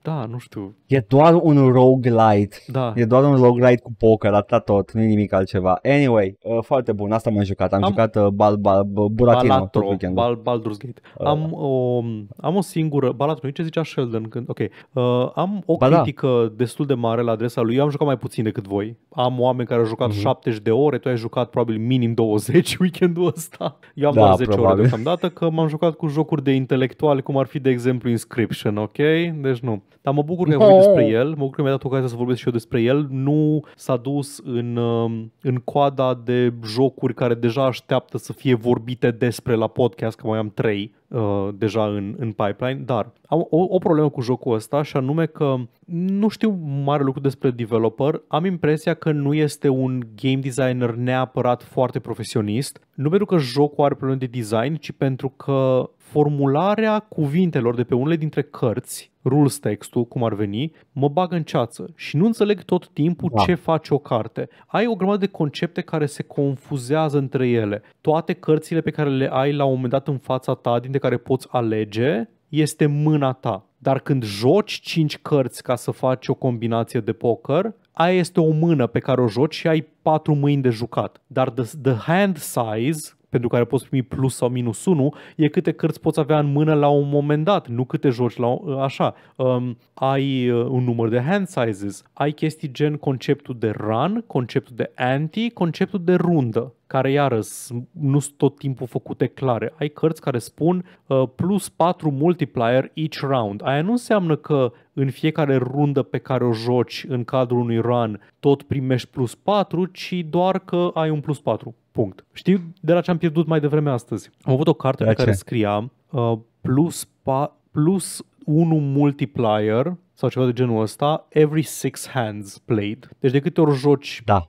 da, nu știu. E doar un roguelite. Da. E doar un roguelite cu poker, atât tot, nu e nimic altceva. Anyway, uh, foarte bun, asta m-am jucat. Am, am jucat uh, bal, bal, Buratino Balatro, tot Bal, Baldur's Gate. Uh. Am, o, am o singură, Balatro, ce zicea Sheldon când, ok, uh, am o ba da. critică da. destul de mare la adresa lui. Eu am jucat mai puțin decât voi. Am oameni care au jucat uh-huh. Mhm. 70 de ore, tu ai jucat probabil minim 20 weekendul ăsta. Eu am da, doar 10 probabil. ore deocamdată, că m-am jucat cu jocuri de intelectuali, cum ar fi, de exemplu, Inscription, ok? ok, deci nu. Dar mă bucur că ai vorbit despre el, mă bucur că mi-ai dat ocazia să vorbesc și eu despre el. Nu s-a dus în, um, în coada de jocuri care deja așteaptă să fie vorbite despre la podcast, că mai am trei uh, deja în, în pipeline, dar am o, o problemă cu jocul ăsta și anume că nu știu mare lucru despre developer, am impresia că nu este un game designer neapărat foarte profesionist, nu pentru că jocul are probleme de design, ci pentru că formularea cuvintelor de pe unele dintre cărți, rules textul, cum ar veni, mă bag în ceață și nu înțeleg tot timpul da. ce face o carte. Ai o grămadă de concepte care se confuzează între ele. Toate cărțile pe care le ai la un moment dat în fața ta, dintre care poți alege, este mâna ta. Dar când joci 5 cărți ca să faci o combinație de poker, aia este o mână pe care o joci și ai patru mâini de jucat. Dar the, the hand size pentru care poți primi plus sau minus 1 e câte cărți poți avea în mână la un moment dat, nu câte joci la uh, așa. Um, ai uh, un număr de hand sizes, ai chestii gen conceptul de run, conceptul de anti, conceptul de rundă care iarăs nu sunt tot timpul făcute clare. Ai cărți care spun uh, plus 4 multiplier each round. Aia nu înseamnă că în fiecare rundă pe care o joci în cadrul unui run tot primești plus 4, ci doar că ai un plus 4. Punct. Știu de la ce am pierdut mai devreme astăzi. Am avut o carte de pe ce? care scria uh, plus, pa, plus unu multiplier sau ceva de genul ăsta, every six hands played. Deci de câte ori joci da.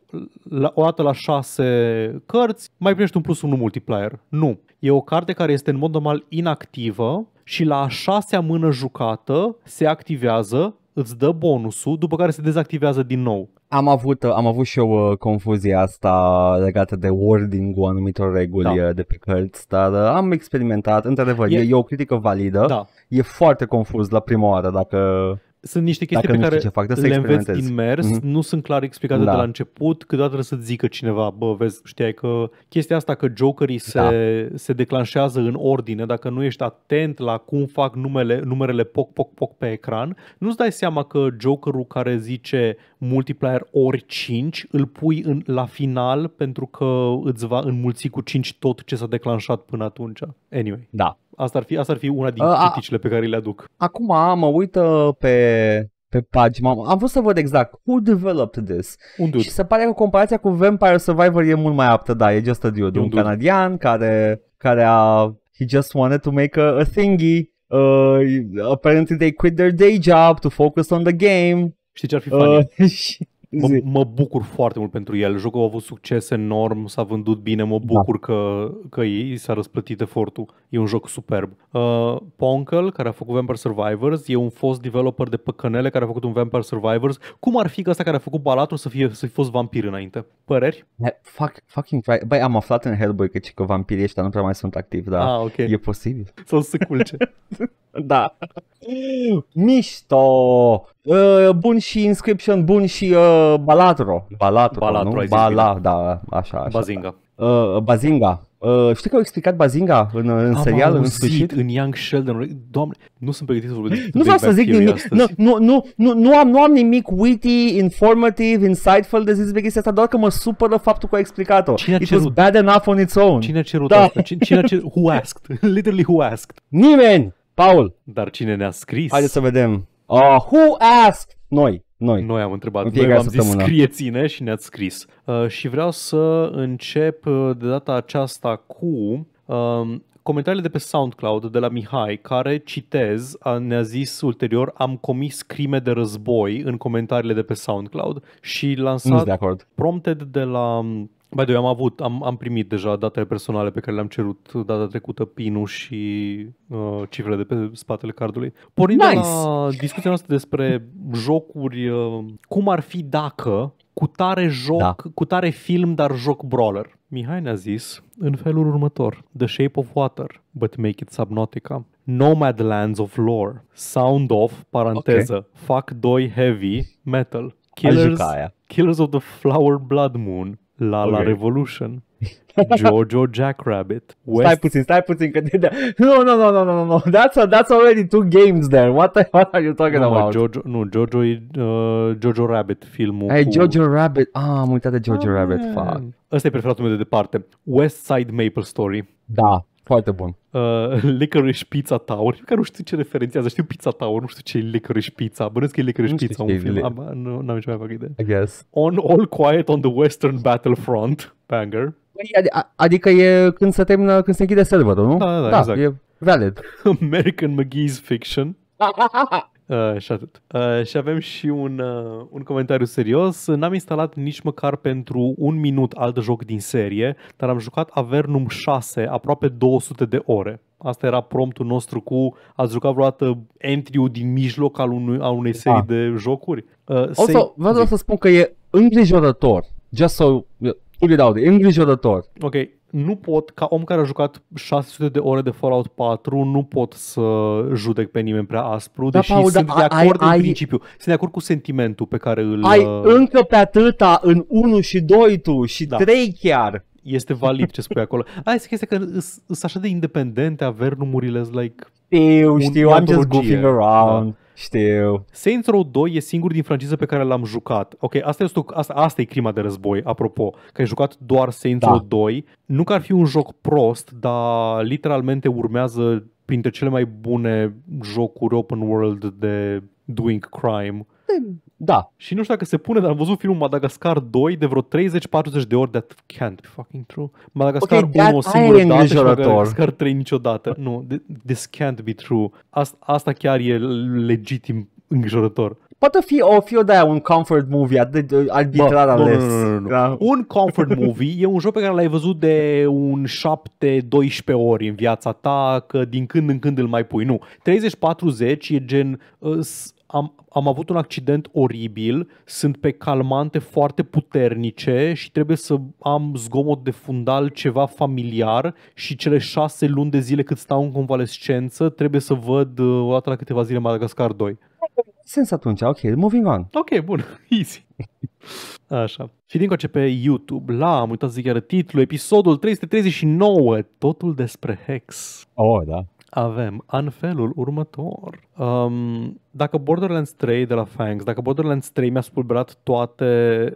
la, o dată la șase cărți, mai primești un plus unu multiplier. Nu. E o carte care este în mod normal inactivă și la a șasea mână jucată se activează îți dă bonusul, după care se dezactivează din nou. Am avut, am avut și eu uh, confuzia asta legată de wording-ul anumitor reguli da. Uh, de pe cărți, dar uh, am experimentat, într-adevăr, e, e o critică validă, da. e foarte confuz la prima oară dacă sunt niște chestii Dacă pe care ce fac, da le înveți din mers, mm-hmm. nu sunt clar explicate da. de la început, câteodată trebuie să zică cineva, bă, vezi, știai că chestia asta că jokerii da. se, da. se declanșează în ordine, dacă nu ești atent la cum fac numele, numerele poc, poc, poc pe ecran, nu-ți dai seama că jokerul care zice multiplier ori 5 îl pui în, la final pentru că îți va înmulți cu 5 tot ce s-a declanșat până atunci. Anyway. Da, Asta ar fi, asta ar fi una din uh, criticile pe care le aduc. Acum mă uită pe pe pagina. Am vrut să văd exact who developed this. Un dude. Și se pare că comparația cu Vampire Survivor e mult mai aptă, da, e just a dude, un, un dude. canadian care care a he just wanted to make a, a thingy. Uh, apparently they quit their day job to focus on the game. Știi ce ar fi funny? Uh, Mă, mă bucur foarte mult pentru el. Jocul a avut succes enorm, s-a vândut bine, mă da. bucur da. că, că i s-a răsplătit efortul. E un joc superb. Uh, Ponkel, care a făcut Vampire Survivors, e un fost developer de păcănele care a făcut un Vampire Survivors. Cum ar fi că ăsta care a făcut Balatul să fie să fi fost vampir înainte? Păreri? Fuck, fucking try. Băi, am aflat în Hellboy că, că vampirii ăștia nu prea mai sunt activi, dar ah, okay. e posibil. Să să culce. da. Mișto! Uh, bun și Inscription, bun și... Uh, Balatro. Balatro, Balatro, nu? Bala, da, așa, așa. Bazinga. Uh, Bazinga. Uh, știi că au explicat Bazinga în, în Am serial, în sfârșit? în Young Sheldon. Doamne, nu sunt pregătit să vorbesc Nu vreau să zic nimic. Nu, nu, nu, nu, nu, am, nu am nimic witty, informative, insightful de zis pe chestia asta, doar că mă supără faptul că a explicat-o. Cine a It cerut? was bad enough on its own. Cine a cerut da. asta? Cine, cine a cerut? Who asked? Literally who asked? Nimeni! Paul! Dar cine ne-a scris? Haideți să vedem. Uh, who asked? Noi. Noi. Noi am întrebat. Noi am zis scrie ține și ne-ați scris. Uh, și vreau să încep uh, de data aceasta cu uh, comentariile de pe SoundCloud de la Mihai, care, citez, ne-a zis ulterior, am comis crime de război în comentariile de pe SoundCloud și lansat de acord. prompted de la um, Bă, eu am avut, am, am primit deja datele personale pe care le-am cerut data trecută, pinul și uh, cifrele de pe spatele cardului. Pornind nice. la discuția noastră despre jocuri, uh, cum ar fi dacă cu tare joc, da. cu tare film, dar joc brawler. Mihai ne-a zis în felul următor. The Shape of Water, but make it Subnautica. Nomad Lands of Lore. Sound of, paranteză, okay. Fuck 2 Heavy Metal. Killers, Killers of the Flower Blood Moon. La okay. La Revolution, Jojo Jackrabbit, West... Stai puțin, stai puțin, că... No, no, no, no, no, no, that's, a, that's already two games there, what, the, what are you talking no, about? Jojo, nu, Jojo e uh, Jojo Rabbit, filmul hey, cu... Jojo Rabbit, ah, am uitat de Jojo ah, Rabbit, fuck. Ăsta e preferatul meu de departe, West Side Maple Story. Da, foarte bun. Uh, Licorice Pizza Tower. Eu care nu știu ce referențează. Știu Pizza Tower, nu știu ce e Licorice Pizza. Bănesc că e Licorice nu Pizza un film. Am, nu, am nicio mai facă idee. I guess. On All Quiet on the Western Battlefront. Banger. Păi, Ad- adică e când se termină, când se închide serverul, nu? Da, da, da, da exact. e valid. American McGee's Fiction. Uh, și atât. Uh, și avem și un, uh, un comentariu serios. N-am instalat nici măcar pentru un minut alt joc din serie, dar am jucat Avernum 6 aproape 200 de ore. Asta era promptul nostru cu ați jucat vreodată entry din mijloc al, unui, a unei da. serii da. de jocuri? Uh, also, vreau să spun că e îngrijorător. Just so uh, put it out, e îngrijorător. Ok, nu pot, ca om care a jucat 600 de ore de Fallout 4, nu pot să judec pe nimeni prea aspru, da, deși Paul, da, sunt da, de acord ai, în ai, principiu. Sunt de acord cu sentimentul pe care îl... Ai uh, încă pe atâta în 1 și 2 tu și da. 3 chiar. Este valid ce spui acolo. Aia este chestia că sunt așa de independente, avernumurile, like... Știu, știu, I'm just goofing around. Da. Știu. Saints Row 2 e singur din franciză pe care l-am jucat. Ok, asta, este o, asta, asta e crima de război, apropo, că ai jucat doar Saints da. Row 2. Nu că ar fi un joc prost, dar literalmente urmează printre cele mai bune jocuri open world de doing crime putem. Da, și nu știu dacă se pune, dar am văzut filmul Madagascar 2 de vreo 30-40 de ori, that can't be fucking true. Madagascar okay, 1 o singură dată și Madagascar 3 niciodată. Nu, this can't be true. Asta, asta chiar e legitim îngrijorător. Poate fi o fi o de un comfort movie atât de arbitrar ales. Nu, nu, nu, nu. Da. Un comfort movie e un joc pe care l-ai văzut de un 7-12 ori în viața ta, că din când în când îl mai pui. Nu. 30-40 e gen uh, am, am avut un accident oribil, sunt pe calmante foarte puternice și trebuie să am zgomot de fundal ceva familiar și cele șase luni de zile cât stau în convalescență trebuie să văd uh, o dată la câteva zile Madagascar 2. Sens atunci, ok, moving on. Ok, bun, easy. Așa. Și din ce pe YouTube, la, am uitat să zic chiar titlul, episodul 339, totul despre Hex. Oh, da avem în felul următor. Um, dacă Borderlands 3 de la Fangs, dacă Borderlands 3 mi-a spulberat toate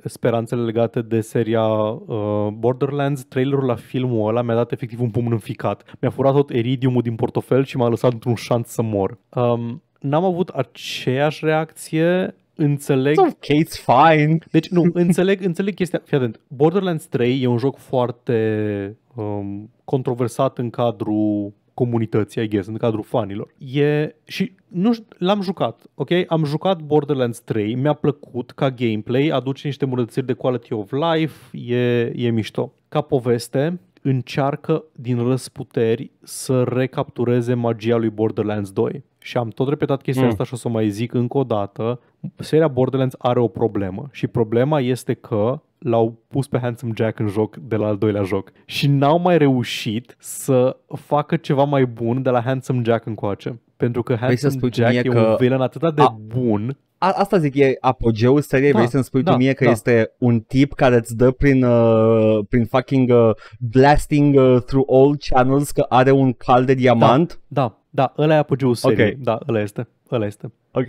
speranțele legate de seria uh, Borderlands, trailerul la filmul ăla mi-a dat efectiv un pumn înficat. Mi-a furat tot Eridiumul din portofel și m-a lăsat într-un șant să mor. Um, n-am avut aceeași reacție înțeleg... It's okay, it's fine. Deci, nu, înțeleg, înțeleg chestia. Fii atent. Borderlands 3 e un joc foarte um, controversat în cadrul comunității, I guess, în cadrul fanilor. E, și nu știu, l-am jucat, ok? Am jucat Borderlands 3, mi-a plăcut ca gameplay, aduce niște îmbunătățiri de quality of life, e, e mișto. Ca poveste, încearcă din răsputeri să recaptureze magia lui Borderlands 2. Și am tot repetat chestia mm. asta și o să o mai zic încă o dată. Seria Borderlands are o problemă și problema este că l-au pus pe Handsome Jack în joc de la al doilea joc și n-au mai reușit să facă ceva mai bun de la Handsome Jack încoace. Pentru că păi Handsome spui Jack e că... un villain atât de a... bun a, asta zic, e apogeul seriei, da, vrei să-mi spui da, tu mie că da. este un tip care îți dă prin, uh, prin fucking uh, blasting uh, through all channels că are un cal de diamant? Da, da, da ăla e apogeul seriei, okay. da, ăla este, ăla este. Ok.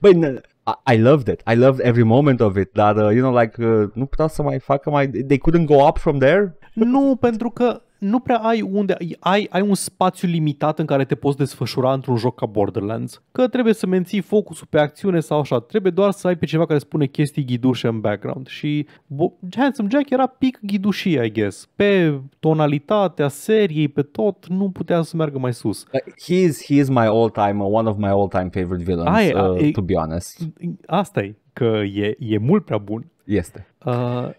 Băi, I, I loved it. I loved every moment of it. Dar, uh, you know, like, uh, nu putea să mai facă mai... They couldn't go up from there? nu, pentru că nu prea ai unde, ai, ai un spațiu limitat în care te poți desfășura într-un joc ca Borderlands. Că trebuie să menții focusul pe acțiune sau așa, trebuie doar să ai pe ceva care spune chestii ghidușe în background. Și Bo- Handsome Jack era pic ghidușie, I guess. Pe tonalitatea seriei, pe tot, nu putea să meargă mai sus. He is, he is my all-time, one of my all-time favorite villains, Aia, uh, e, to be honest. Asta e, că e, e mult prea bun. Este. Uh,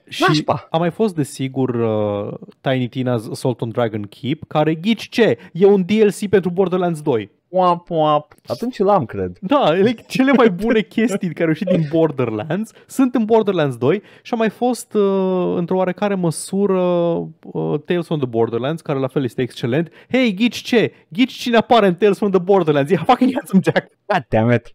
și Nașpa. a mai fost, desigur, uh, Tiny Tina's Assault on Dragon Keep, care, ghici ce, e un DLC pentru Borderlands 2. Wap, wap. Atunci l-am, cred. Da, cele mai bune chestii care au ieșit din Borderlands sunt în Borderlands 2 și a mai fost uh, într-o oarecare măsură uh, Tales from the Borderlands, care la fel este excelent. Hei, ghici ce? Ghici cine apare în Tales from the Borderlands? E fucking Handsome Jack. God damn it.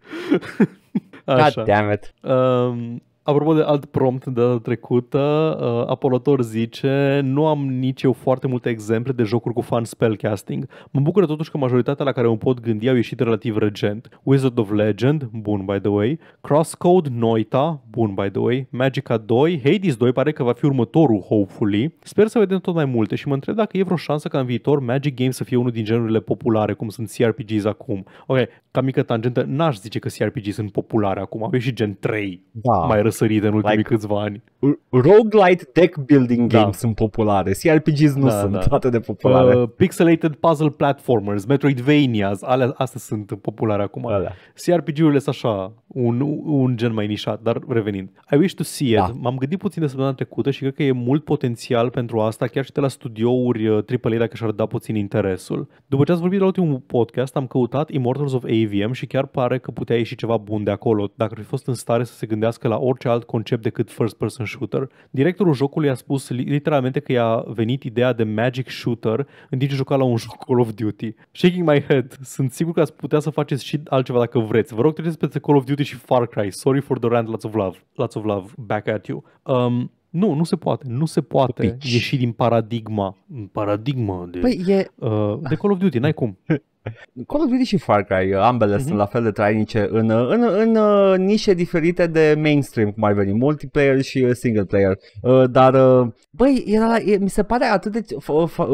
God damn it. Um, Apropo de alt prompt de data trecută, uh, Apolător zice Nu am nici eu foarte multe exemple de jocuri cu fan spellcasting. Mă bucură totuși că majoritatea la care mă pot gândi au ieșit relativ recent. Wizard of Legend, bun by the way, Crosscode, Noita, bun by the way, Magica 2, Hades 2 pare că va fi următorul, hopefully. Sper să vedem tot mai multe și mă întreb dacă e vreo șansă ca în viitor Magic Games să fie unul din genurile populare, cum sunt CRPGs acum. Ok, ca mică tangentă, n-aș zice că CRPG sunt populare acum, au ieșit gen 3. Da. Mai răsărit în ultimii like, câțiva ani. Roguelite deck building da. games sunt populare, CRPGs nu da, sunt da. atât de populare. Uh, pixelated puzzle platformers, Metroidvanias, alea, astea sunt populare acum. Alea. CRPG-urile sunt așa, un, un gen mai nișat, dar revenind. I wish to see it. Da. M-am gândit puțin de săptămâna trecută și cred că e mult potențial pentru asta, chiar și de la studiouri AAA uh, dacă și-ar da puțin interesul. După ce ați vorbit la ultimul podcast, am căutat Immortals of AVM și chiar pare că putea ieși ceva bun de acolo, dacă ar fi fost în stare să se gândească la orice orice alt concept decât first person shooter. Directorul jocului a spus literalmente că i-a venit ideea de magic shooter în timp ce juca la un joc Call of Duty. Shaking my head, sunt sigur că ați putea să faceți și altceva dacă vreți. Vă rog treceți peste Call of Duty și Far Cry. Sorry for the rant, lots of love. Lots of love back at you. Um, nu, nu se poate. Nu se poate Pici. ieși din paradigma. Paradigma de, păi e... uh, de Call of Duty, n-ai cum. Call of Duty și Far Cry, uh, ambele mm-hmm. sunt la fel de trainice în, uh, în, în, în uh, nișe diferite de mainstream, cum ar veni, multiplayer și single player. Uh, dar, uh, băi, era, mi se pare atât de f-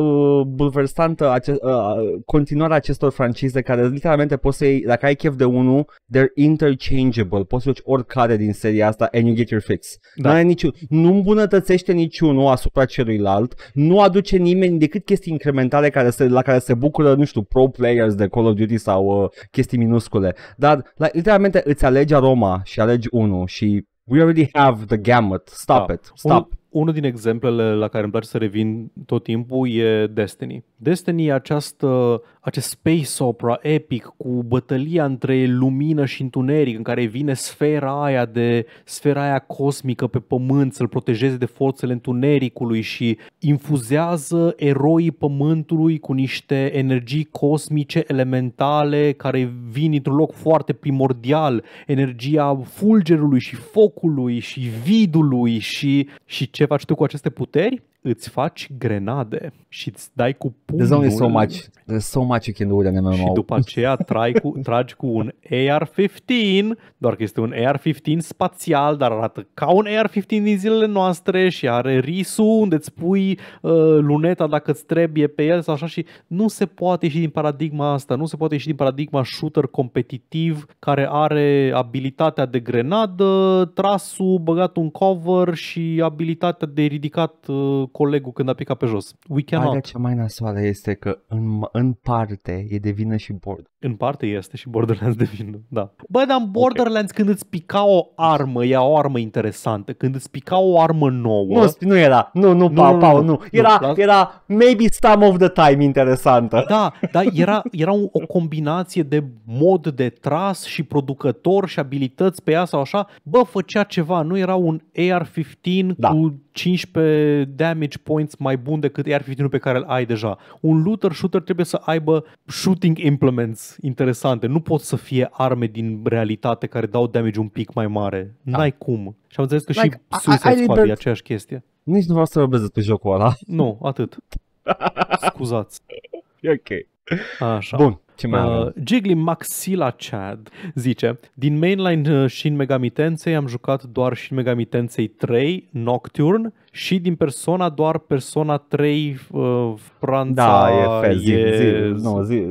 bulversantă ace- uh, continuarea acestor francize care literalmente poți să iei, dacă ai chef de unul, they're interchangeable, poți să oricare din seria asta and you get your fix. Da. N-are niciun, nu îmbunătățește niciunul asupra celuilalt, nu aduce nimeni decât chestii incrementale care se, la care se bucură, nu știu, pro player players de Call of Duty sau uh, chestii minuscule. Dar like, literalmente îți alegi aroma și alegi unul și we already have the gamut. Stop da. it. Stop. Un, unul din exemplele la care îmi place să revin tot timpul e Destiny. Destiny e această acest space opera epic cu bătălia între lumină și întuneric în care vine sfera aia de sfera aia cosmică pe pământ să-l protejeze de forțele întunericului și infuzează eroii pământului cu niște energii cosmice elementale care vin într-un loc foarte primordial, energia fulgerului și focului și vidului și, și ce faci tu cu aceste puteri? Îți faci grenade și îți dai cu pumnul. There's only so much, there's so much maci când ulea MMO. Și după aceea trai cu, tragi cu un AR-15, doar că este un AR-15 spațial, dar arată ca un AR-15 din zilele noastre și are risu unde îți pui uh, luneta dacă îți trebuie pe el sau așa și nu se poate ieși din paradigma asta, nu se poate ieși din paradigma shooter competitiv care are abilitatea de grenadă, trasul, băgat un cover și abilitatea de ridicat uh, colegul când a picat pe jos. We cannot. Aia cea mai nasoală este că în, în par até e de vină și În parte este și Borderlands de da. Bă, dar în Borderlands okay. când îți pica o armă, ea o armă interesantă, când îți pica o armă nouă... Nu, nu era, nu, nu, nu, pa, nu, pa, nu. nu. Era, nu, era maybe some of the time interesantă. Da, dar era, era o combinație de mod de tras și producător și abilități pe ea sau așa. Bă, făcea ceva, nu era un AR-15 da. cu 15 damage points mai bun decât AR-15 pe care îl ai deja. Un looter shooter trebuie să aibă shooting implements interesante. Nu pot să fie arme din realitate care dau damage un pic mai mare. Da. N-ai cum. Și am înțeles că like, și Suicide Squad liber... e aceeași chestie. Nici nu vreau să vorbesc despre jocul ăla. Nu, atât. Scuzați. E ok. Așa. Bun. Ce mai uh, Jiggly Maxila Chad zice Din mainline uh, Shin Megami Tensei am jucat doar Shin Megami Tensei 3 Nocturne și din persoana doar persoana 3 uh, Franța. Da, e Fez. E... Zi, nu, zi,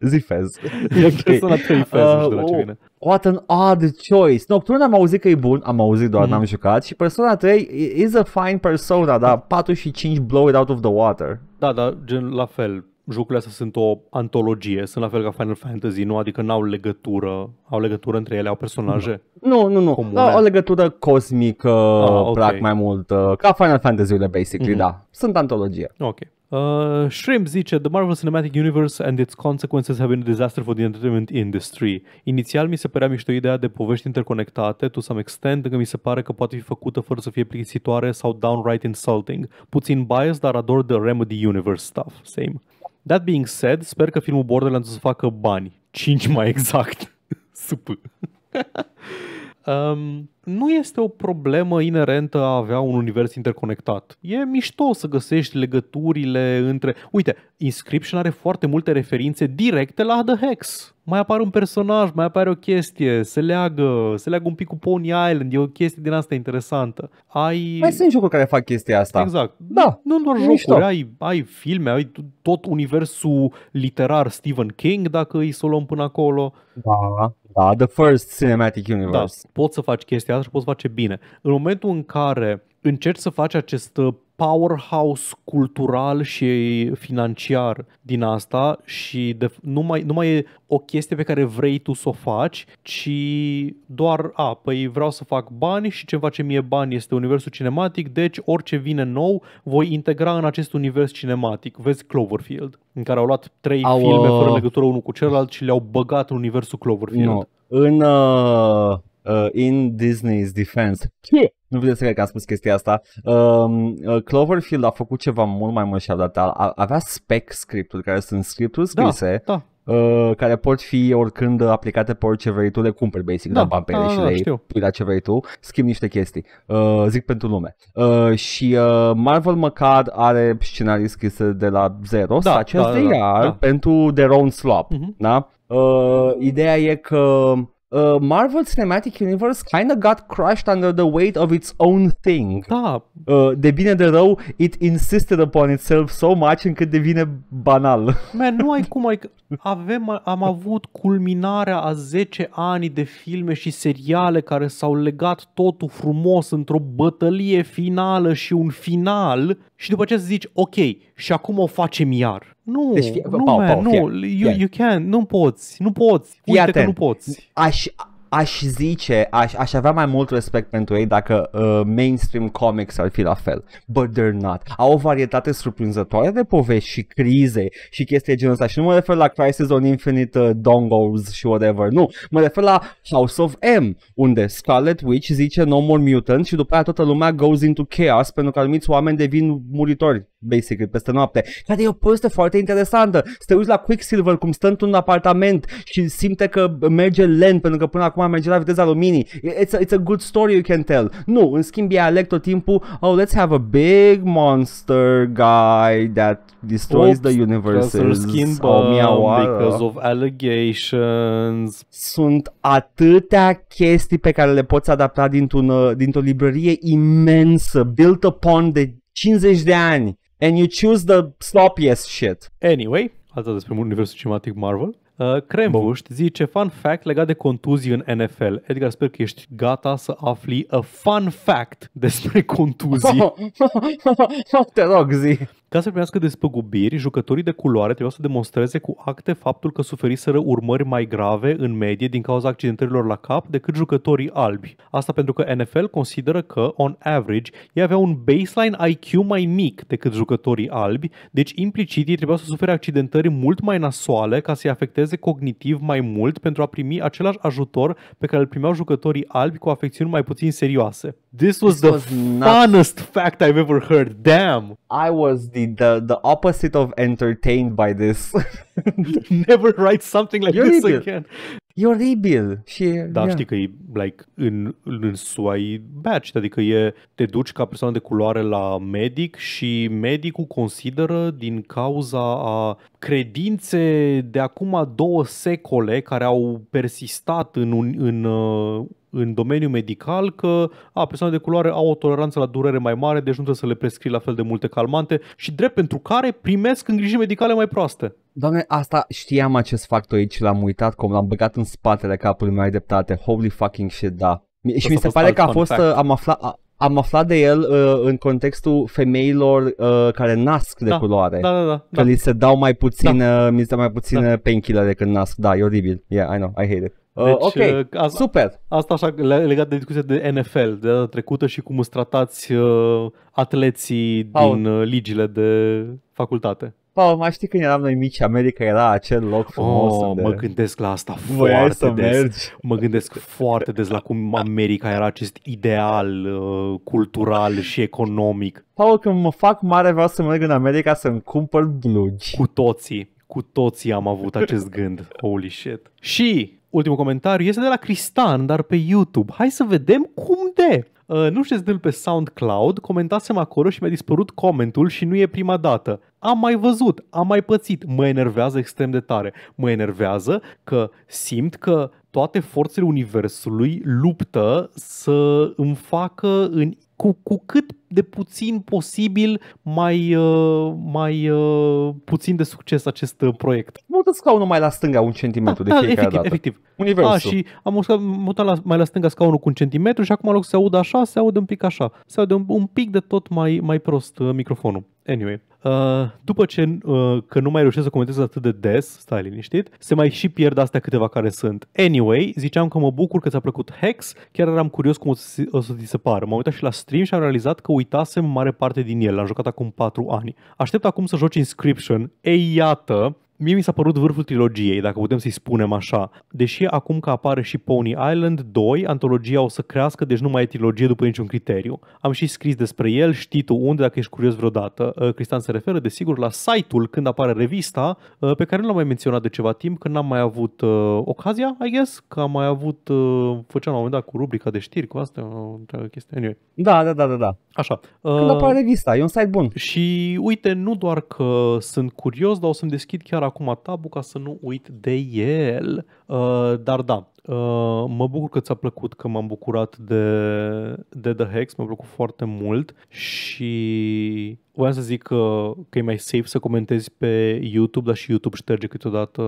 zi Fez. E okay. persoana 3 Fez, uh, nu știu la ce uh, vine. What an odd choice. Nocturne am auzit că e bun, am auzit doar, mm. n-am jucat. Și persoana 3 is a fine Persona, dar 4 da. și 5 blow it out of the water. Da, da, gen la fel jocurile astea sunt o antologie, sunt la fel ca Final Fantasy, nu? Adică n-au legătură, au legătură între ele, au personaje Nu, nu, nu, nu. au o legătură cosmică, ah, okay. plac mai mult, uh, ca Final Fantasy-urile, basically, mm-hmm. da. Sunt antologie. Ok. Uh, Shrimp zice The Marvel Cinematic Universe and its consequences have been a disaster for the entertainment industry. Inițial mi se părea mișto ideea de povești interconectate, to some extent, încă mi se pare că poate fi făcută fără să fie plictisitoare sau downright insulting. Puțin bias, dar ador the Remedy Universe stuff. Same. That being said, sper că filmul Borderlands o să facă bani. 5 mai exact. Supă. um, nu este o problemă inerentă a avea un univers interconectat. E mișto să găsești legăturile între... Uite, Inscription are foarte multe referințe directe la The Hex mai apare un personaj, mai apare o chestie, se leagă, se leagă un pic cu Pony Island, e o chestie din asta interesantă. Ai... Mai sunt jocuri care fac chestia asta. Exact. Da. Nu, nu doar jocuri, ai, ai filme, ai tot universul literar Stephen King, dacă îi să o luăm până acolo. Da, da, The First Cinematic da, Universe. Da, poți să faci chestia asta și poți face bine. În momentul în care încerci să faci acest uh, powerhouse cultural și financiar din asta și de, nu, mai, nu mai e o chestie pe care vrei tu să o faci, ci doar, a, păi vreau să fac bani și ce face mie bani este universul cinematic, deci orice vine nou voi integra în acest univers cinematic. Vezi Cloverfield, în care au luat trei au, filme uh, fără legătură unul cu celălalt și le-au băgat în universul Cloverfield. Nu. În uh, uh, in Disney's defense. Ce? Nu vedeți că am spus chestia asta. Um, uh, Cloverfield a făcut ceva mult mai mult și a Avea spec scripturi, care sunt scripturi da, scrise, da, da. Uh, care pot fi oricând aplicate pe orice vrei tu, le cumperi basic, da, da bani pe da, ele da, și da, le pui la ce vrei tu, schimbi niște chestii, uh, zic pentru lume. Uh, și uh, Marvel măcar are scenarii scrise de la zero, da, acest da, da, da, da. pentru their own slop, uh-huh. Mhm. da? Uh, ideea e că uh, Marvel Cinematic Universe kind of got crushed under the weight of its own thing. Da. Uh, de bine de rău, it insisted upon itself so much încât devine banal. Man, nu ai cum, ai, adică avem, am avut culminarea a 10 ani de filme și seriale care s-au legat totul frumos într-o bătălie finală și un final și după ce zici, ok, și acum o facem iar. Nu, deci fie, nu, pau, man, pau, nu, fie, you, you can, nu poți, nu poți, uite Iată, că nu poți. Aș, aș zice, aș, aș avea mai mult respect pentru ei dacă uh, mainstream comics ar fi la fel. But they're not. Au o varietate surprinzătoare de povești și crize și chestii de genul ăsta. Și nu mă refer la Crisis on Infinite uh, Dongles și whatever. Nu. Mă refer la House of M, unde Scarlet Witch zice No More Mutant și după aia toată lumea goes into chaos pentru că anumiți oameni devin muritori basically, peste noapte. Care e o poveste foarte interesantă. Să te uiți la Quicksilver cum stă într-un apartament și simte că merge lent pentru că până acum merge la viteza luminii. It's a, it's a good story you can tell. Nu, în schimb e aleg tot timpul, oh, let's have a big monster guy that destroys Oops, the universe. o mia oară. because of allegations. Sunt atâtea chestii pe care le poți adapta dintr o dintr-o librărie imensă, built upon de 50 de ani and you choose the sloppiest shit. Anyway, asta despre universul cinematic Marvel. Uh, Crembuști zice fun fact legat de contuzii în NFL. Edgar, sper că ești gata să afli a fun fact despre contuzii. Te rog, zi. Ca să primească despăgubiri, jucătorii de culoare trebuiau să demonstreze cu acte faptul că suferiseră urmări mai grave în medie din cauza accidentărilor la cap decât jucătorii albi. Asta pentru că NFL consideră că, on average, ei aveau un baseline IQ mai mic decât jucătorii albi, deci implicit ei trebuiau să sufere accidentări mult mai nasoale ca să-i afecteze cognitiv mai mult pentru a primi același ajutor pe care îl primeau jucătorii albi cu afecțiuni mai puțin serioase. This was This the was funnest fact I've ever heard. Damn! I was the the the opposite of entertained by this. Never write something like You're this evil. again. You're evil. Și, da, yeah. știi că e like, în, în SUA e batch, adică e, te duci ca persoană de culoare la medic și medicul consideră din cauza a credințe de acum două secole care au persistat în, un, în uh, în domeniul medical că a, persoane de culoare au o toleranță la durere mai mare, deci nu trebuie să le prescrii la fel de multe calmante și drept pentru care primesc îngrijiri medicale mai proaste. Doamne, asta știam acest fapt aici, l-am uitat, cum l-am băgat în spatele capului meu, ai dreptate. Holy fucking shit, da. Și asta mi se pare că a fost, fact. am aflat, a, am aflat de el uh, în contextul femeilor uh, care nasc de da, culoare. Da, da, da. Că da. li se dau mai puțin, da. uh, mi se dau mai puține da. Uh, painkiller când nasc. Da, e oribil. Yeah, I know, I hate it. Uh, deci, uh, ok, asta, super. Asta așa legat de discuția de NFL de data trecută și cum îți tratați uh, atleții Paul. din uh, ligile de facultate. Paul, mai știi când eram noi mici, America era acel loc frumos. Oh, unde... Mă gândesc la asta foarte să des. Mergi. Mă gândesc foarte des la cum America era acest ideal uh, cultural și economic. Paul, când mă fac mare vreau să merg în America să-mi cumpăr blugi. Cu toții. Cu toții am avut acest gând. Holy shit. Și ultimul comentariu este de la Cristan, dar pe YouTube. Hai să vedem cum de. Uh, nu știu de pe SoundCloud, comentasem acolo și mi-a dispărut comentul și nu e prima dată. Am mai văzut, am mai pățit, mă enervează extrem de tare. Mă enervează că simt că toate forțele universului luptă să îmi facă în cu, cu cât de puțin posibil mai, uh, mai uh, puțin de succes acest uh, proiect. Mută scaunul mai la stânga un centimetru da, de da, fiecare efectiv, dată. Efectiv. Universul. A, da, și am mutat, la, mai la stânga scaunul cu un centimetru și acum în loc să se aud așa, se aude un pic așa. Se aude un, un pic de tot mai, mai prost microfonul. Anyway, Uh, după ce uh, că nu mai reușesc să comentez atât de des, stai liniștit, se mai și pierd astea câteva care sunt. Anyway, ziceam că mă bucur că ți-a plăcut Hex, chiar eram curios cum o să, o să ți se pară. M-am uitat și la stream și am realizat că uitasem mare parte din el, l-am jucat acum 4 ani. Aștept acum să joci Inscription. Ei, iată, Mie mi s-a părut vârful trilogiei, dacă putem să-i spunem așa. Deși acum că apare și Pony Island 2, antologia o să crească, deci nu mai e trilogie după niciun criteriu. Am și scris despre el, știi tu unde, dacă ești curios vreodată. Uh, Cristian se referă, desigur, la site-ul când apare revista, uh, pe care nu l-am mai menționat de ceva timp, că n-am mai avut uh, ocazia, I guess, că am mai avut, uh, făceam la un moment dat cu rubrica de știri, cu asta, întreagă chestie. Anyway. Da, da, da, da, da. Așa. Când uh, apare revista, e un site bun. Și uite, nu doar că sunt curios, dar o să-mi deschid chiar acum tabu ca să nu uit de el. Uh, dar da, Uh, mă bucur că ți-a plăcut, că m-am bucurat de, de The Hex, mi-a plăcut foarte mult și voiam să zic că, că e mai safe să comentezi pe YouTube, dar și YouTube șterge câteodată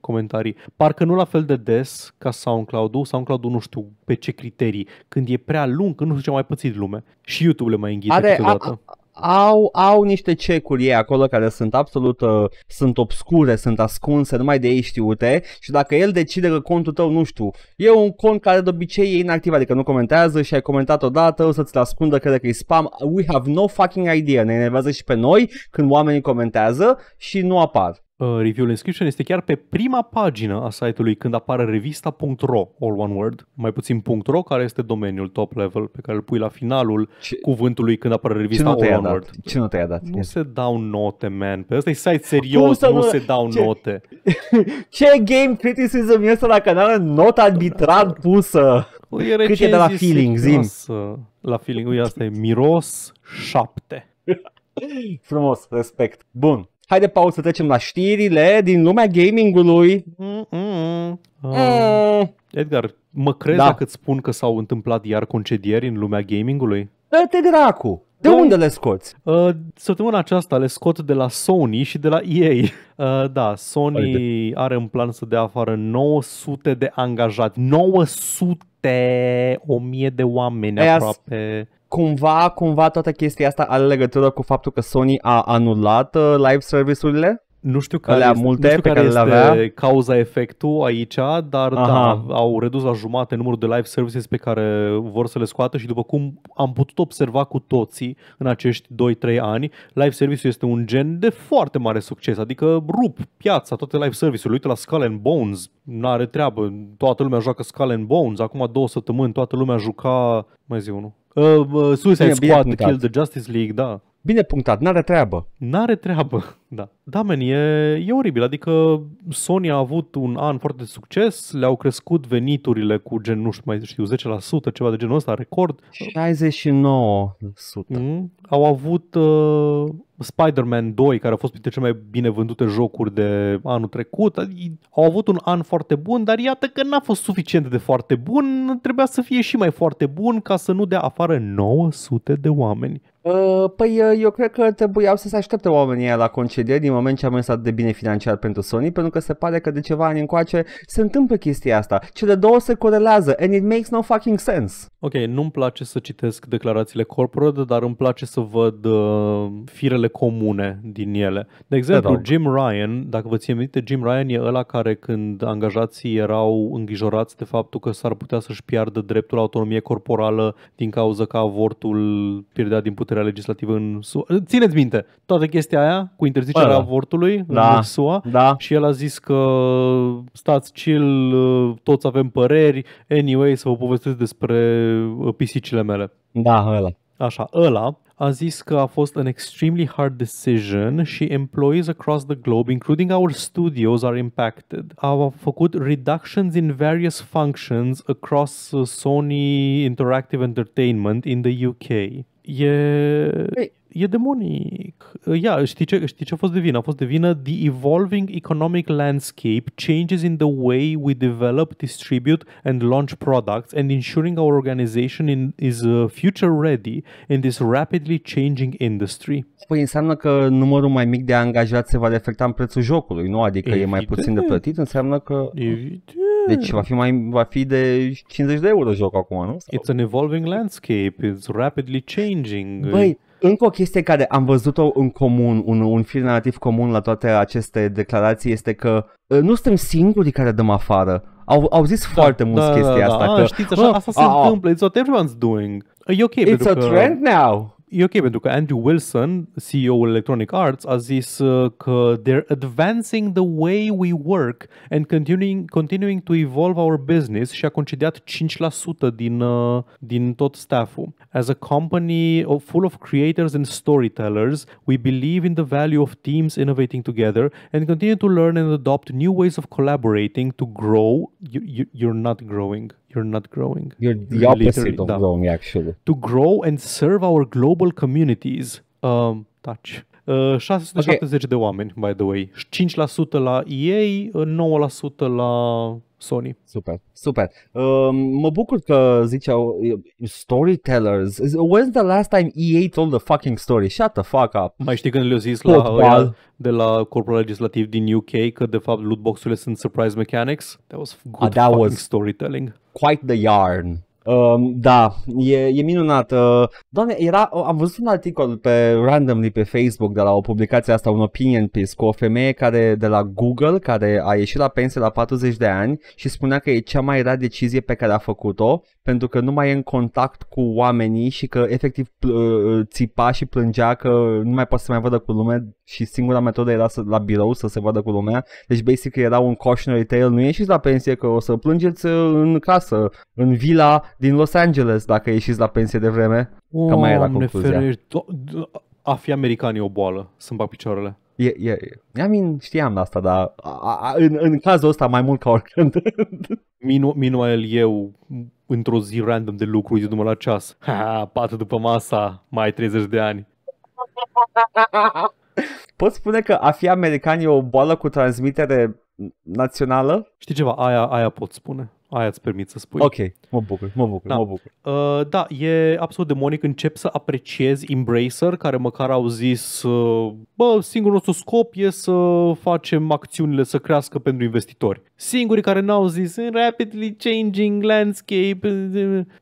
comentarii. Parcă nu la fel de des ca SoundCloud-ul, SoundCloud-ul nu știu pe ce criterii, când e prea lung, când nu știu ce mai pățit lume și YouTube le mai înghită Are, câteodată. A, au, au niște cecuri ei acolo care sunt absolut, uh, sunt obscure, sunt ascunse, numai de ei știute și dacă el decide că contul tău, nu știu, e un cont care de obicei e inactiv, adică nu comentează și ai comentat odată, o să-ți-l ascundă, cred că e spam, we have no fucking idea, ne enervează și pe noi când oamenii comentează și nu apar. Uh, review-ul în description este chiar pe prima pagină a site-ului când apare revista.ro, all one word, mai puțin .ro, care este domeniul top level pe care îl pui la finalul ce, cuvântului când apare revista all one word. Ce notă i-a dat? Nu se dau note, man. Pe păi ăsta e site serios, nu, nu se dau ce, note. Ce game criticism este la canal nota arbitrar pusă? Uie, Cât e de la feeling, zim? La feeling, uite, asta e miros 7. Frumos, respect. Bun, Hai de pauză, trecem la știrile din lumea gamingului. Mm-mm. Ah. Edgar, mă crezi da. dacă îți spun că s-au întâmplat iar concedieri în lumea gamingului? Da, te dracu! De da. unde le scoți? Uh, săptămâna aceasta le scot de la Sony și de la EA. Uh, da, Sony Haide. are în plan să dea afară 900 de angajați. 900! 1000 de oameni Aia aproape cumva, cumva toată chestia asta are legătură cu faptul că Sony a anulat uh, live service-urile? Nu știu care, Alea este, multe nu știu pe care, care le avea. cauza-efectul aici, dar da, au redus la jumate numărul de live services pe care vor să le scoată și după cum am putut observa cu toții în acești 2-3 ani, live service-ul este un gen de foarte mare succes, adică rup piața, toate live service-urile, uite la Skull and Bones, Nu are treabă, toată lumea joacă Skull and Bones, acum două săptămâni toată lumea juca, mai zi unul, Uh, uh, Suicide bine, Squad, bine Kill the Justice League, da. Bine punctat, n-are treabă. N-are treabă, da. Da, man, e, e oribil. Adică Sony a avut un an foarte de succes, le-au crescut veniturile cu gen, nu știu, mai știu, 10%, ceva de genul ăsta, record. 69%. Mm, mm-hmm. au avut, uh, Spider-Man 2, care a fost printre cele mai bine vândute jocuri de anul trecut, au avut un an foarte bun, dar iată că n-a fost suficient de foarte bun, trebuia să fie și mai foarte bun ca să nu dea afară 900 de oameni. Uh, păi uh, eu cred că trebuiau să se aștepte oamenii la concedieri din moment ce am mers atât de bine financiar pentru Sony, pentru că se pare că de ceva ani încoace se întâmplă chestia asta. Cele două se corelează and it makes no fucking sense. Ok, nu-mi place să citesc declarațiile corporate, dar îmi place să văd uh, firele comune din ele. De exemplu, Jim Ryan, dacă vă țin minte, Jim Ryan e ăla care când angajații erau îngrijorați de faptul că s-ar putea să-și piardă dreptul la autonomie corporală din cauza că avortul pierdea din putere puterea legislativă în SUA. Țineți minte, toată chestia aia cu interzicerea Bă, da. avortului da, în SUA da. și el a zis că stați chill, toți avem păreri, anyway să vă povestesc despre uh, pisicile mele. Da, ăla. Așa, ăla a zis că a fost an extremely hard decision și employees across the globe, including our studios, are impacted. Au făcut reductions in various functions across uh, Sony Interactive Entertainment in the UK. E, Ei. Păi. e demonic. Ia, știi ce, știi ce a fost de vină? A fost de vină The Evolving Economic Landscape Changes in the Way We Develop, Distribute and Launch Products and Ensuring Our Organization in, is uh, Future Ready in this rapidly changing industry. Păi înseamnă că numărul mai mic de angajați se va reflecta în prețul jocului, nu? Adică Evident. e mai puțin de plătit, înseamnă că... Evident. Deci va fi, mai, va fi de 50 de euro joc acum, nu? It's an evolving landscape, it's rapidly changing. Băi, încă o chestie care am văzut-o în comun, un, un fir narrativ comun la toate aceste declarații este că uh, nu suntem singuri care dăm afară. Au, au zis da, foarte da, mult da, chestia da, da. asta. Da, că, știți, așa, a, asta a, se a, întâmplă, it's what everyone's doing. E ok, It's a că... trend now. e ok pentru că Andrew Wilson, CEO-ul Electronic Arts, a zis uh, că they're advancing the way we work and continuing, continuing to evolve our business și a concediat 5% din, uh, din tot stafful. As a company of, full of creators and storytellers, we believe in the value of teams innovating together and continue to learn and adopt new ways of collaborating to grow. You, you, you're not growing. You're not growing. You're the You're opposite of da. growing, actually. To grow and serve our global communities. Um, touch. Uh, 670 okay. de oameni, by the way. 5% la EA, 9% uh, la Sony. Super, super. Um, mă bucur că ziceau uh, storytellers. When's the last time EA told the fucking story? Shut the fuck up. Mai știi când le-au zis Football. la, de la corpul legislativ din UK că de fapt lootboxurile sunt surprise mechanics? That was good ah, that fucking was... storytelling. quite the yarn. Ehm, da, e, e minunat. Uh, doamne, era, am văzut un articol pe randomly pe Facebook de la o publicație asta, un opinion piece cu o femeie care de la Google, care a ieșit la pensie la 40 de ani și spunea că e cea mai rea decizie pe care a făcut-o pentru că nu mai e în contact cu oamenii și că efectiv pl- țipa și plângea că nu mai poate să mai vadă cu lumea și singura metodă era să, la birou să se vadă cu lumea. Deci basic era un cautionary tale, nu ieșiți la pensie că o să plângeți în casă, în vila din Los Angeles dacă ieșiți la pensie de vreme. Oh, Cam mai era concluzia. do- a fi american e o boală, sunt pa picioarele. E, e, e. I mean, știam asta, dar a, a, în, în cazul ăsta mai mult ca oricând. Minuel eu într-o zi random de lucru, uitându-mă la ceas. Ha, după masa, mai 30 de ani. Pot spune că a fi american e o boală cu transmitere națională? Știi ceva, aia, aia pot spune. Aia îți permit să spui. Ok, mă bucur, mă bucur, da. mă bucur. Uh, da, e absolut demonic. Încep să apreciez Embracer, care măcar au zis, uh, bă, singurul nostru scop e să facem acțiunile să crească pentru investitori. Singurii care n-au zis, rapidly changing landscape.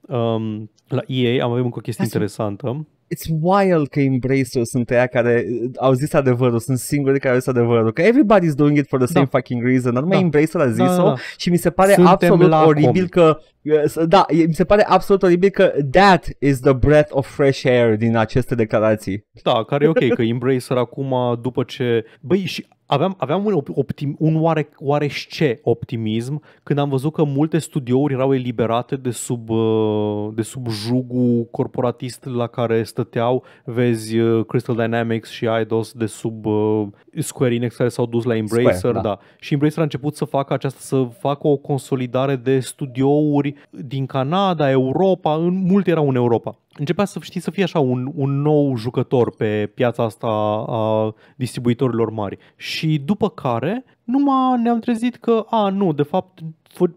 Um, la EA am avem încă o chestie interesantă it's wild că embracer sunt ea care uh, au zis adevărul, sunt singuri care au zis adevărul, că everybody's doing it for the da. same da. fucking reason, dar numai da. embracer a zis-o da, da, da. și mi se pare Suntem absolut oribil că uh, da, mi se pare absolut oribil că that is the breath of fresh air din aceste declarații. Da, care e ok că Embracer acum după ce, băi și aveam, aveam un, optim, un oare, oarește optimism când am văzut că multe studiouri erau eliberate de sub, uh, de sub jugul corporatist la care stăteau. Vezi uh, Crystal Dynamics și Idos de sub uh, Square Enix care s-au dus la Embracer. Square, da. Da. Și Embracer a început să facă aceasta, să facă o consolidare de studiouri din Canada, Europa, în, multe erau în Europa începea să știi să fie așa un, un nou jucător pe piața asta a distribuitorilor mari și după care numai ne-am trezit că, a, nu, de fapt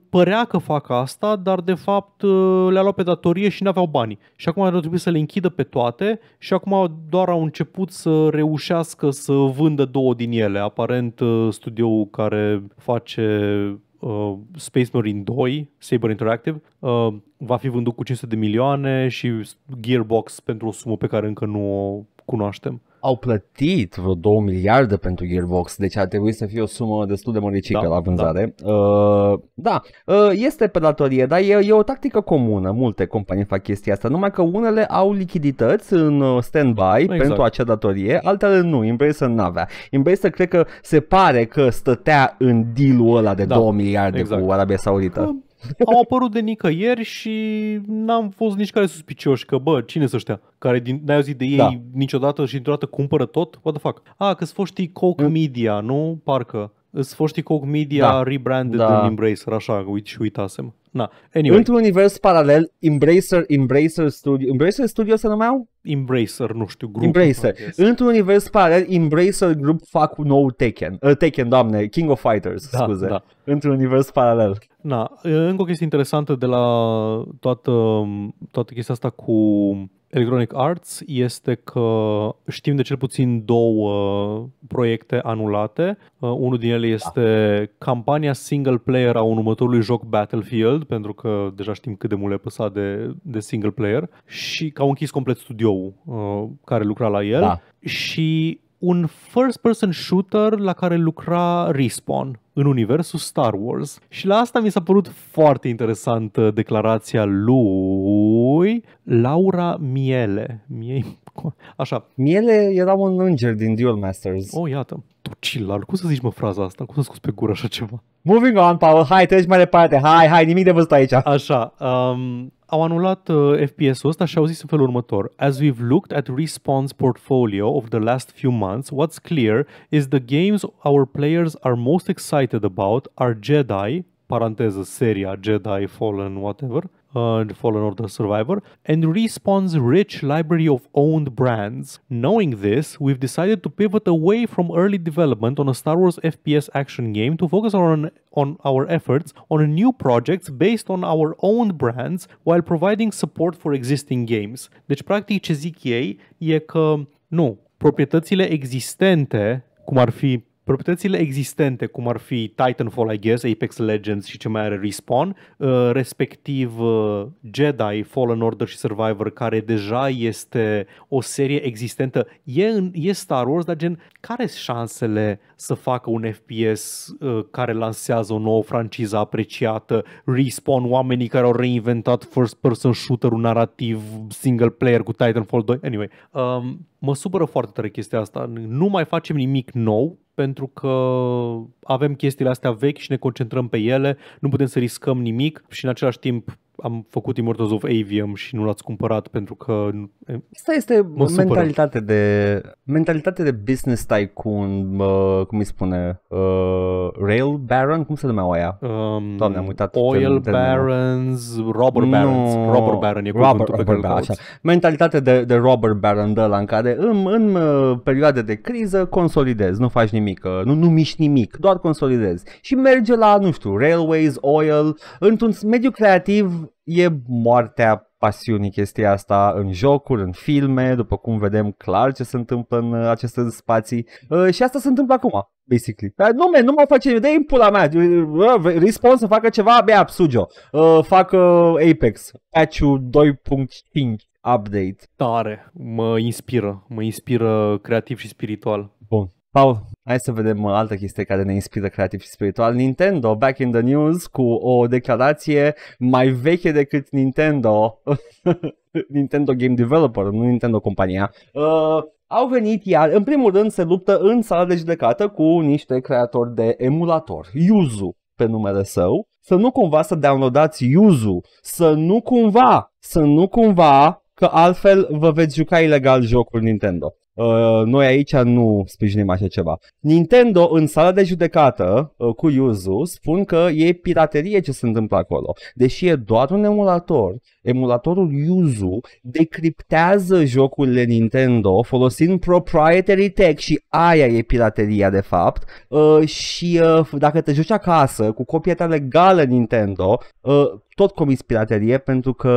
părea că fac asta, dar de fapt ă, le-a luat pe datorie și n-aveau bani. Și acum ar trebui să le închidă pe toate și acum doar au început să reușească să vândă două din ele. Aparent ă, studioul care face uh, Space Marine 2, Saber Interactive, uh, va fi vândut cu 500 de milioane și Gearbox pentru o sumă pe care încă nu o cunoaștem au plătit vreo 2 miliarde pentru Gearbox, deci ar trebui să fie o sumă destul de măricică da, la da. vânzare. Da, uh, da. Uh, este datorie, dar e, e o tactică comună, multe companii fac chestia asta, numai că unele au lichidități în uh, standby exact. pentru acea datorie, altele nu, Embracer nu avea Embracer cred că se pare că stătea în deal-ul ăla de da, 2 miliarde exact. cu Arabia Saudită. Că au apărut de nicăieri și n-am fost nici care suspicioși că, bă, cine să ăștia care din, n-ai auzit de ei da. niciodată și dintr-o dată cumpără tot? What the fuck? Ah, că-s foștii Coke mm. Media, nu? Parcă. Îs foștii Coke Media da. rebranded da. în Embracer, așa, uit și uitasem. Na, anyway. Într-un univers paralel, Embracer, Embracer Studio, Embracer Studio se numeau? Embracer, nu știu, grup. Embracer. Într-un univers paralel, Embracer Group fac un nou Tekken. Uh, Tekken, doamne, King of Fighters, da, scuze. Da. Într-un univers paralel. Na, încă o chestie interesantă de la toată, toată chestia asta cu Electronic Arts este că știm de cel puțin două proiecte anulate. Uh, unul din ele este campania single player a următorului joc Battlefield, pentru că deja știm cât de mult le păsa de, de single player și că au închis complet studioul uh, care lucra la el. Da. Și un first-person shooter la care lucra Respawn în universul Star Wars. Și la asta mi s-a părut foarte interesantă declarația lui Laura Miele. Mie... Așa. Miele era un înger din Duel Masters. Oh, iată. Tu chillar, cum să zici mă fraza asta? Cum să scuți pe gură așa ceva? Moving on, Paul, hai, treci mai departe, hai, hai, nimic de văzut aici. Așa, um, au anulat uh, FPS-ul ăsta și au zis în felul următor. As we've looked at Respawn's portfolio of the last few months, what's clear is the games our players are most excited about are Jedi, paranteză, seria Jedi, Fallen, whatever, And Fallen Order Survivor, and Respawn's rich library of owned brands. Knowing this, we've decided to pivot away from early development on a Star Wars FPS action game to focus on, on our efforts on new projects based on our own brands while providing support for existing games. Deci, practic, ce zic ei e că, nu, proprietățile existente, cum ar fi proprietățile existente, cum ar fi Titanfall, I guess, Apex Legends și ce mai are Respawn, uh, respectiv uh, Jedi, Fallen Order și Survivor, care deja este o serie existentă, e, în, e Star Wars, dar gen, care sunt șansele să facă un FPS uh, care lansează o nouă franciză apreciată, Respawn, oamenii care au reinventat first-person shooter un narrativ single player cu Titanfall 2, anyway, um, mă supără foarte tare chestia asta, nu mai facem nimic nou, pentru că avem chestiile astea vechi și ne concentrăm pe ele, nu putem să riscăm nimic și în același timp am făcut Immortals of Avium și nu l-ați cumpărat pentru că... Asta este mentalitate de, mentalitate de business tycoon, uh, cum îi spune, uh, rail baron, cum se numeau aia? Um, Doamne, am uitat. Oil termen, barons, robber no, barons, robber baron e robber, cuvântul robber pe care așa. Mentalitate de, de robber baron de la în care în, în uh, perioade de criză consolidezi, nu faci nimic, uh, nu, nu miști nimic, doar consolidezi. Și merge la, nu știu, railways, oil, într-un mediu creativ e moartea pasiunii chestia asta în jocuri, în filme, după cum vedem clar ce se întâmplă în uh, aceste spații uh, și asta se întâmplă acum basically. Dar nu, man, nu mă face nimic, dă-i în pula mea, uh, uh, Respawn să facă ceva, abia absugio. uh, fac uh, Apex, patch 2.5 update. Tare, mă inspiră, mă inspiră creativ și spiritual. Bun, Paul, hai să vedem altă chestie care ne inspiră creativ și spiritual. Nintendo, back in the news, cu o declarație mai veche decât Nintendo. Nintendo Game Developer, nu Nintendo compania. Uh, au venit iar, în primul rând, se luptă în sala de judecată cu niște creatori de emulator, Yuzu pe numele său, să nu cumva să downloadați Yuzu, să nu cumva, să nu cumva, că altfel vă veți juca ilegal jocul Nintendo. Uh, noi aici nu sprijinim așa ceva. Nintendo în sala de judecată uh, cu Yuzu spun că e piraterie ce se întâmplă acolo. Deși e doar un emulator, emulatorul Yuzu decriptează jocurile Nintendo folosind proprietary tech și aia e pirateria de fapt uh, și uh, dacă te joci acasă cu copia ta legală Nintendo, uh, tot comiți piraterie pentru că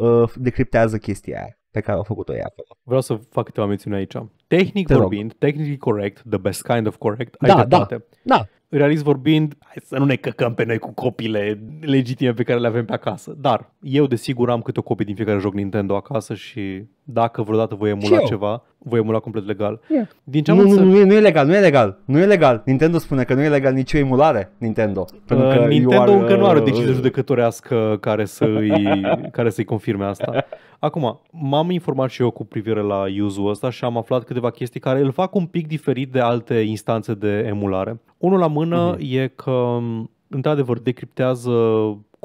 uh, decriptează chestia aia pe care au făcut-o ea acolo. Vreau să fac câteva mențiuni aici. Tehnic Te vorbind, rog. technically correct, the best kind of correct, da, ai da, da, Da, Realist vorbind, hai să nu ne căcăm pe noi cu copiile legitime pe care le avem pe acasă. Dar eu desigur am câte o copie din fiecare joc Nintendo acasă și dacă vreodată voi emula ceva, voi emula complet legal. Yeah. Din ce am nu, înțeles... nu, nu, nu e legal, nu e legal, nu e legal. Nintendo spune că nu e legal nicio emulare, Nintendo. Pentru că uh, Nintendo are, încă nu are o uh, decizie judecătorească care să-i, care să-i confirme asta. Acum, m-am informat și eu cu privire la use-ul ăsta și am aflat câteva chestii care îl fac un pic diferit de alte instanțe de emulare. Unul la mână mm-hmm. e că într-adevăr decriptează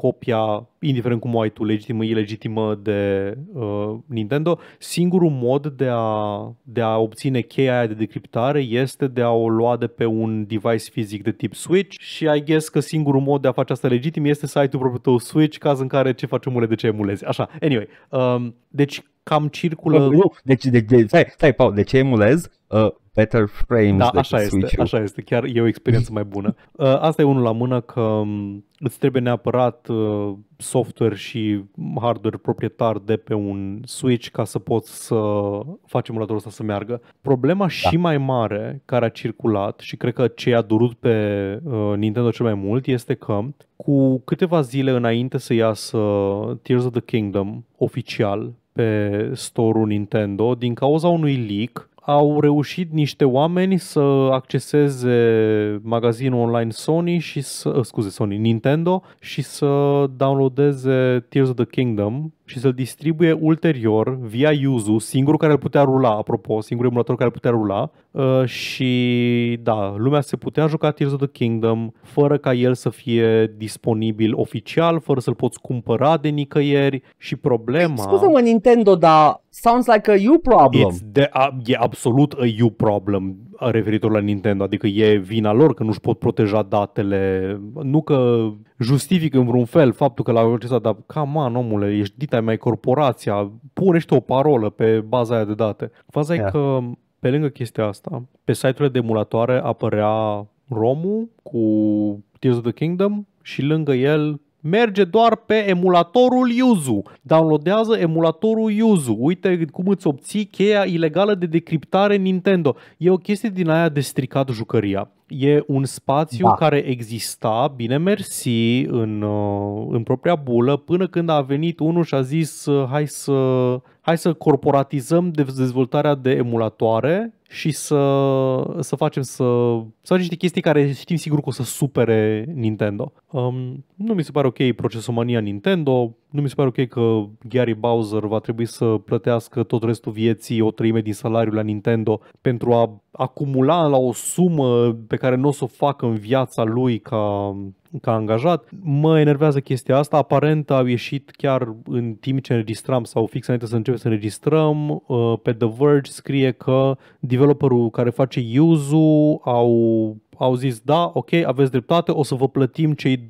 copia, indiferent cum o ai tu, legitimă, ilegitimă de uh, Nintendo, singurul mod de a, de a obține cheia aia de decriptare este de a o lua de pe un device fizic de tip Switch și I guess că singurul mod de a face asta legitim este să ai tu propriul tău Switch, caz în care ce faci omule, de ce emulezi. Așa, anyway, um, deci cam circulă... Nu, nu. Deci, de, de, stai, stai, Paul, de ce emulez? Uh, Better frames da, decât așa este, așa este, chiar e o experiență mai bună. Uh, asta e unul la mână că um, îți trebuie neapărat uh, software și hardware proprietar de pe un Switch ca să poți să faci emulatorul ăsta să meargă. Problema da. și mai mare care a circulat și cred că ce a durut pe uh, Nintendo cel mai mult este că cu câteva zile înainte să iasă Tears of the Kingdom oficial pe store-ul Nintendo, din cauza unui leak, au reușit niște oameni să acceseze magazinul online Sony și să, scuze, Sony, Nintendo și să downloadeze Tears of the Kingdom și să-l distribuie ulterior via Yuzu, singurul care îl putea rula, apropo, singurul emulator care îl putea rula uh, și da, lumea se putea juca Tears of the Kingdom fără ca el să fie disponibil oficial, fără să-l poți cumpăra de nicăieri și problema... Păi, scuze-mă Nintendo, dar sounds like a you problem. It's de- a, e absolut a you problem referitor la Nintendo, adică e vina lor că nu-și pot proteja datele, nu că justific în vreun fel faptul că la au accesat, dar cam an, omule, ești dita mai corporația, punește o parolă pe baza aia de date. Faza yeah. e că pe lângă chestia asta, pe site-urile de emulatoare apărea rom cu Tears of the Kingdom și lângă el Merge doar pe emulatorul Yuzu. Downloadează emulatorul Yuzu. Uite cum îți obții cheia ilegală de decriptare Nintendo. E o chestie din aia de stricat jucăria. E un spațiu da. care exista, bine mersi, în, uh, în propria bulă, până când a venit unul și a zis hai să, hai să corporatizăm dezvoltarea de emulatoare și să, să facem să, să facem niște chestii care știm sigur că o să supere Nintendo. Um, nu mi se pare ok procesomania Nintendo, nu mi se pare ok că Gary Bowser va trebui să plătească tot restul vieții o treime din salariul la Nintendo pentru a acumula la o sumă pe care nu o să o facă în viața lui ca ca angajat. Mă enervează chestia asta. Aparent au ieșit chiar în timp ce înregistram sau fix înainte să începem să înregistrăm. Uh, pe The Verge scrie că developerul care face use au au zis da, ok, aveți dreptate, o să vă plătim cei 2,4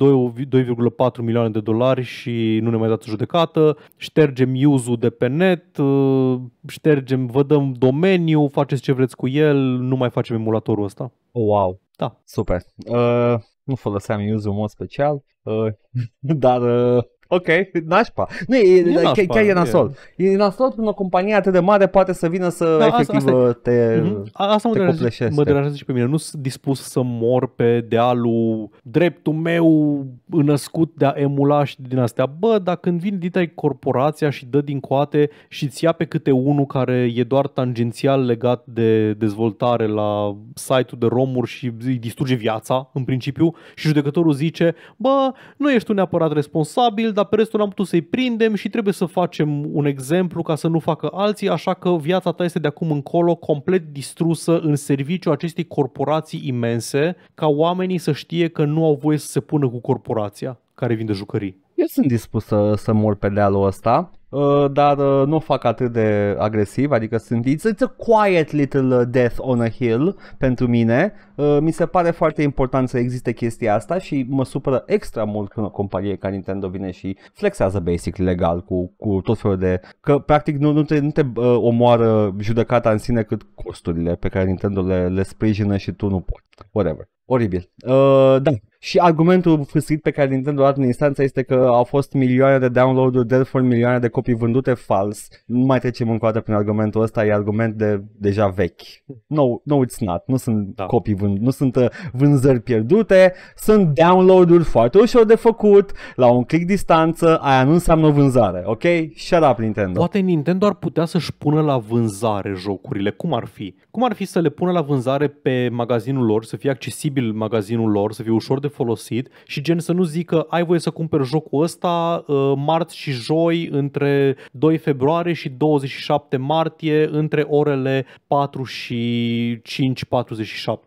milioane de dolari și nu ne mai dați judecată, ștergem use de pe net, uh, ștergem, vă dăm domeniu, faceți ce vreți cu el, nu mai facem emulatorul ăsta. Wow. Da. Super. Uh, nu foloseam use în mod special, uh, dar uh, Ok, nașpa. Nu, e, e nașpa, chiar e nasol. E, e nasol când o companie atât de mare poate să vină să da, efectiv asta, asta te mm-hmm. Asta mă deranjează, mă deranjează și pe mine. Nu sunt dispus să mor pe dealul dreptul meu născut de a emula și din astea. Bă, dar când vin ditai corporația și dă din coate și ți ia pe câte unul care e doar tangențial legat de dezvoltare la site-ul de romuri și îi distruge viața, în principiu, și judecătorul zice, bă, nu ești tu neapărat responsabil, dar pe restul n-am putut să-i prindem și trebuie să facem un exemplu ca să nu facă alții, așa că viața ta este de acum încolo complet distrusă în serviciu acestei corporații imense, ca oamenii să știe că nu au voie să se pună cu corporația care vinde jucării. Eu sunt dispus să, să mor pe dealul ăsta. Uh, dar uh, nu o fac atât de agresiv, adică sunt it's a quiet little uh, death on a hill pentru mine. Uh, mi se pare foarte important să existe chestia asta și mă supără extra mult când o companie ca Nintendo vine și flexează basic legal cu, cu tot felul de... Că practic nu, nu te, nu te uh, omoară judecata în sine cât costurile pe care Nintendo le, le sprijină și tu nu poți. Whatever. Oribil. Uh, da, și argumentul fâsâit pe care Nintendo a dat în instanță este că au fost milioane de download-uri, therefore milioane de copii vândute fals. Nu mai trecem încă o dată prin argumentul ăsta, e argument de deja vechi. No, no it's not. Nu sunt da. copii vândute, nu sunt uh, vânzări pierdute, sunt download-uri foarte ușor de făcut, la un click distanță, aia nu înseamnă vânzare, ok? Shut up Nintendo. Poate Nintendo ar putea să-și pună la vânzare jocurile, cum ar fi? Cum ar fi să le pună la vânzare pe magazinul lor, să fie accesibil magazinul lor, să fie ușor de de folosit și gen să nu zică ai voie să cumperi jocul ăsta uh, marți și joi între 2 februarie și 27 martie între orele 4 și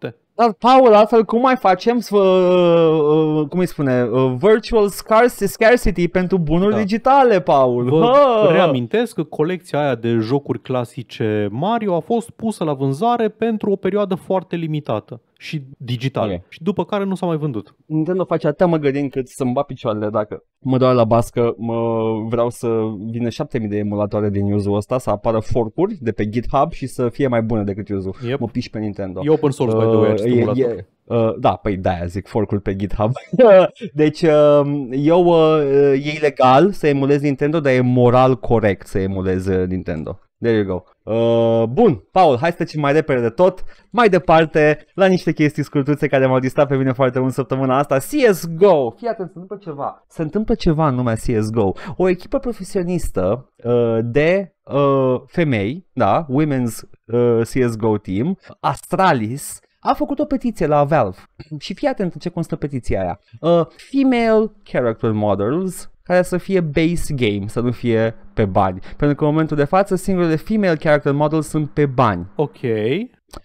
5.47. Dar, Paul, altfel cum mai facem, uh, uh, cum îi spune, uh, virtual scarcity, scarcity pentru bunuri da. digitale, Paul? Vă ha! reamintesc că colecția aia de jocuri clasice Mario a fost pusă la vânzare pentru o perioadă foarte limitată și digital. Okay. Și după care nu s-a mai vândut. Nintendo face atâta măgărin încât să-mi bat picioarele dacă mă doar la bască, mă, vreau să vină 7000 de emulatoare din Yuzu ăsta, să apară forcuri de pe GitHub și să fie mai bune decât Yuzu. Yep. Mă piși pe Nintendo. E open source, uh, by the way, acest uh, e, e, Uh, da, păi da, zic forcul pe GitHub. deci uh, eu uh, e ilegal să emulez Nintendo, dar e moral corect să emulez uh, Nintendo. There you go. Uh, bun, Paul, hai să trecem mai repede de tot. Mai departe, la niște chestii scurtuțe care m-au distrat pe mine foarte mult săptămâna asta. CSGO! Fii atent, se întâmplă ceva. Se întâmplă ceva în lumea CSGO. O echipă profesionistă uh, de uh, femei, da, Women's uh, CSGO Team, Astralis, a făcut o petiție la Valve și fii atent în ce constă petiția aia. Uh, female character models care să fie base game, să nu fie pe bani. Pentru că în momentul de față singurele female character models sunt pe bani. Ok.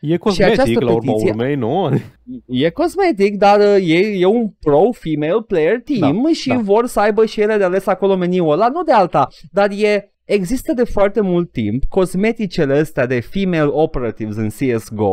E cosmetic, la urma petiție, urmei, nu? E cosmetic, dar uh, e, e un pro-female player team da, și da. vor să aibă și ele de ales acolo meniul ăla, nu de alta, dar e Există de foarte mult timp cosmeticele astea de female operatives în CSGO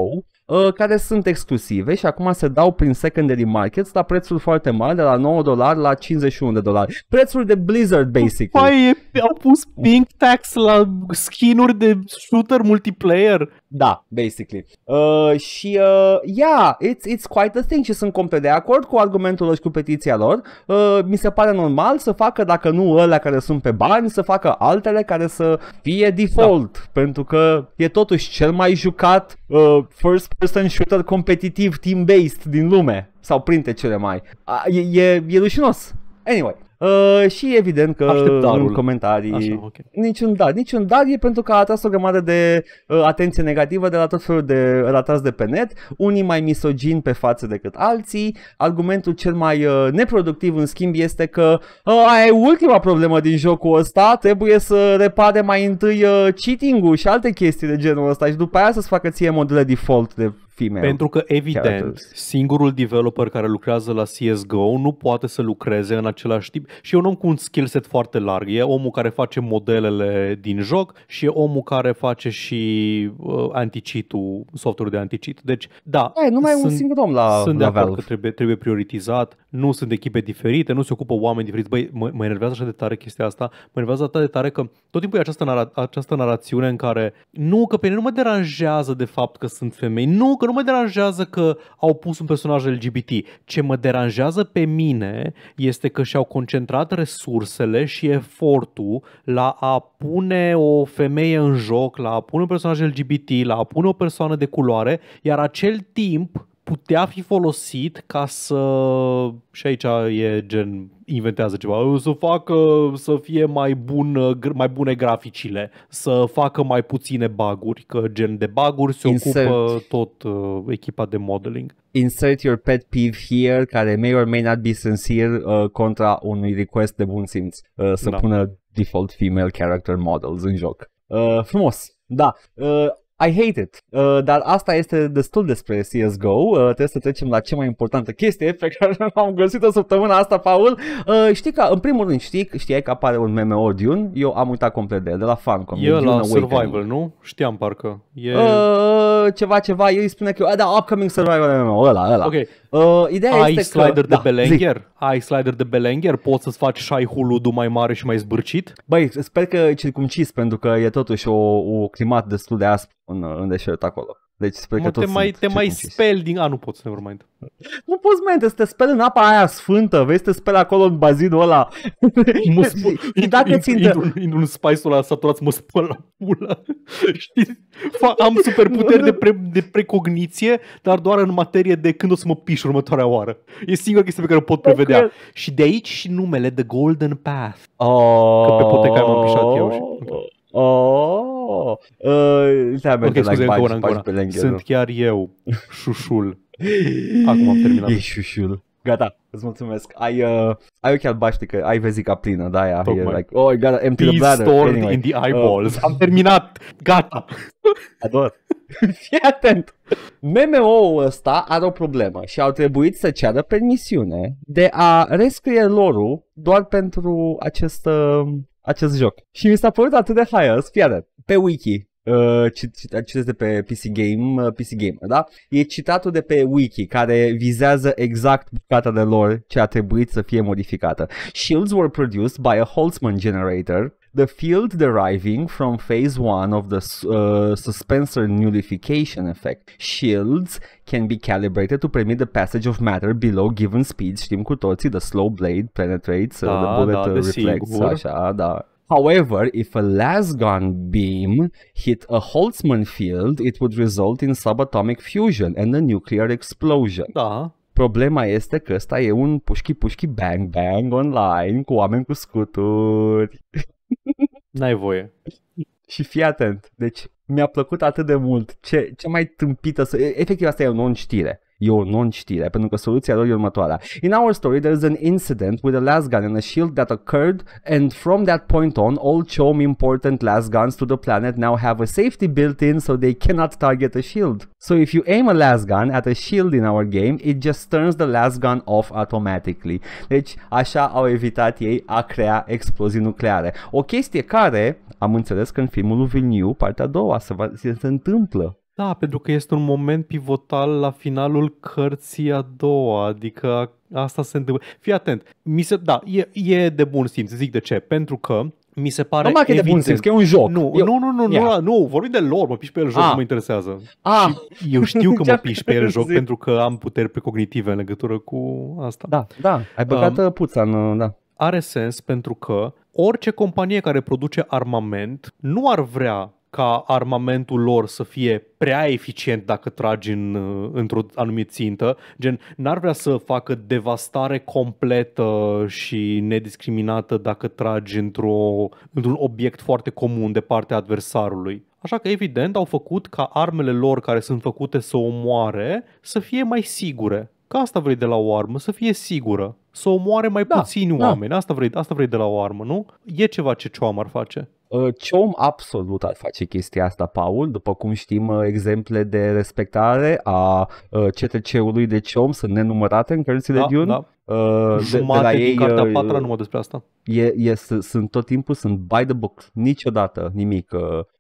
Ă, care sunt exclusive și acum se dau prin secondary markets la prețul foarte mari, de la 9 dolari la 51 de dolari. Prețul de Blizzard, păi, basically. Păi, au pus pink tax la skinuri de shooter multiplayer da, basically. Uh, și, uh, yeah, it's, it's quite a thing și sunt complet de acord cu argumentul lor și cu petiția lor. Uh, mi se pare normal să facă, dacă nu ăla care sunt pe bani, să facă altele care să fie default, da. pentru că e totuși cel mai jucat uh, first-person shooter competitiv team-based din lume, sau printe cele mai. Uh, e, e, e rușinos. Anyway, Uh, și evident că Așteptarul. în comentarii Așa, okay. niciun dar. Niciun dar e pentru că a atras o grămadă de uh, atenție negativă de la tot felul de ratați de pe net, unii mai misogini pe față decât alții. Argumentul cel mai uh, neproductiv în schimb este că uh, aia e ultima problemă din jocul ăsta, trebuie să repare mai întâi uh, cheating-ul și alte chestii de genul ăsta și după aia să-ți facă ție modele default de female. Pentru că, evident, characters. singurul developer care lucrează la CSGO nu poate să lucreze în același timp. Și e un om cu un skill set foarte larg. E omul care face modelele din joc și e omul care face și uh, anticitul, software de anticit. Deci, da. E, numai sunt, un singur om la Sunt la de acord că trebuie, trebuie prioritizat. Nu sunt echipe diferite, nu se ocupă oameni diferiți. Băi, mă, mă enervează așa de tare chestia asta. Mă enervează atât de tare că tot timpul e această, nara- această narațiune în care nu, că pe mine nu mă deranjează de fapt că sunt femei. Nu, că nu mă deranjează că au pus un personaj LGBT. Ce mă deranjează pe mine este că și-au concentrat resursele și efortul la a pune o femeie în joc, la a pune un personaj LGBT, la a pune o persoană de culoare, iar acel timp putea fi folosit ca să, și aici e gen, inventează ceva, să facă, să fie mai, bun, mai bune graficile, să facă mai puține baguri, că gen de baguri se Insert. ocupă tot uh, echipa de modeling. Insert your pet peeve here, care may or may not be sincere, uh, contra unui request de bun simț, uh, să da. pună default female character models în joc. Uh, frumos! Da, uh, I hate it, uh, dar asta este destul despre CSGO, uh, trebuie să trecem la cea mai importantă chestie pe care am găsit-o săptămâna asta, Paul. Uh, știi că, în primul rând, știi, știai că apare un MMO Dune, eu am uitat complet de el, de la Funcom. E la Dune Survival, nu? Știam parcă. E... Uh, ceva, ceva, el spune că, ah, da, upcoming Survival MMO, ăla, ăla. Ok, Uh, ideea ai este slider că, de da, Belenger? Zi. Ai slider de Belenger? Poți să-ți faci și huludu mai mare și mai zbârcit? Băi, sper că e circumcis pentru că e totuși o, o climat destul de asp în, în deșert acolo. Deci sper mă, că te mai, te mai speli din... A, nu poți, nevermind. Nu poți, mai să te speli în apa aia sfântă, vezi, te speli acolo în bazinul ăla. Mă spăl... și dacă ți intră... Intru un spice-ul ăla saturat, mă spăl la pula. am super puteri de, pre, de precogniție, dar doar în materie de când o să mă piș următoarea oară. E singura chestie pe care o pot păi prevedea. Okay. Și de aici și numele The Golden Path. Oh. Că pe poteca m-am pișat eu. Și... Okay. Oh. Oh! Uh, ok, scuze, încă una, încă una. Sunt chiar eu, șușul. Acum am terminat. E șușul. Gata, îți mulțumesc. Ai, uh, ai ochiul albaștri, că ai vezica plină, da, aia. Like, oh, gata, empty Be the bladder. stored anyway. in the uh, eyeballs. Uh, am terminat, gata. Ador. Fii atent. MMO-ul ăsta are o problemă și au trebuit să ceară permisiune de a rescrie lorul doar pentru acest uh, acest joc. Și mi s-a părut atât de haios, fiară, pe wiki, Uh, citesc de pe PC Game, uh, PC Game, da? E citatul de pe wiki care vizează exact bucata de lor ce a trebuit să fie modificată. Shields were produced by a Holtzman generator the field deriving from phase 1 of the uh, suspensor nullification effect. Shields can be calibrated to permit the passage of matter below given speeds. Știm cu toții, the slow blade penetrates, uh, da, the bullet da, uh, reflects, sigur. așa, da. However, if a lasgun beam hit a Holtzman field, it would result in subatomic fusion and a nuclear explosion. Da. Problema este că ăsta e un pușchi-pușchi bang-bang online cu oameni cu scuturi. N-ai voie. Și fii atent. Deci mi-a plăcut atât de mult. Ce, ce mai tâmpită să... Efectiv, asta e o non-știre e o non-știre, pentru că soluția lor e următoarea. In our story, there is an incident with a last gun and a shield that occurred, and from that point on, all CHOM important last guns to the planet now have a safety built in so they cannot target a shield. So if you aim a last gun at a shield in our game, it just turns the last gun off automatically. Deci așa au evitat ei a crea explozii nucleare. O chestie care, am înțeles că în filmul lui Villeneuve, partea a doua, se, va, se întâmplă da, pentru că este un moment pivotal la finalul cărții a doua, adică asta se întâmplă. Fii atent, mi se, da, e, e de bun simț, zic de ce, pentru că mi se pare Numai că e de bun simț, că e un joc. Nu, eu... nu, nu, nu, yeah. nu, nu, vorbim de lor, mă piși pe el joc, ah. nu mă interesează. Ah. Eu știu că mă piși pe el joc pentru că am puteri precognitive în legătură cu asta. Da, da, ai băgat um, uh, puța în, uh, da. Are sens pentru că orice companie care produce armament nu ar vrea ca armamentul lor să fie prea eficient dacă tragi în, uh, într-o anumită țintă. Gen, n-ar vrea să facă devastare completă și nediscriminată dacă tragi într-o, într-un obiect foarte comun de partea adversarului. Așa că, evident, au făcut ca armele lor care sunt făcute să omoare să fie mai sigure. Că asta vrei de la o armă, să fie sigură. Să omoare mai da, puțini da. oameni. Asta vrei, asta vrei de la o armă, nu? E ceva ce Cioam ar face. Ă, om absolut ar face chestia asta, Paul, după cum știm ă, exemple de respectare a ă, CTC-ului de om sunt nenumărate în cărțile da, Dune. Da. de, de la ei, din cartea patra numai despre asta. E, e, sunt tot timpul, sunt by the book, niciodată nimic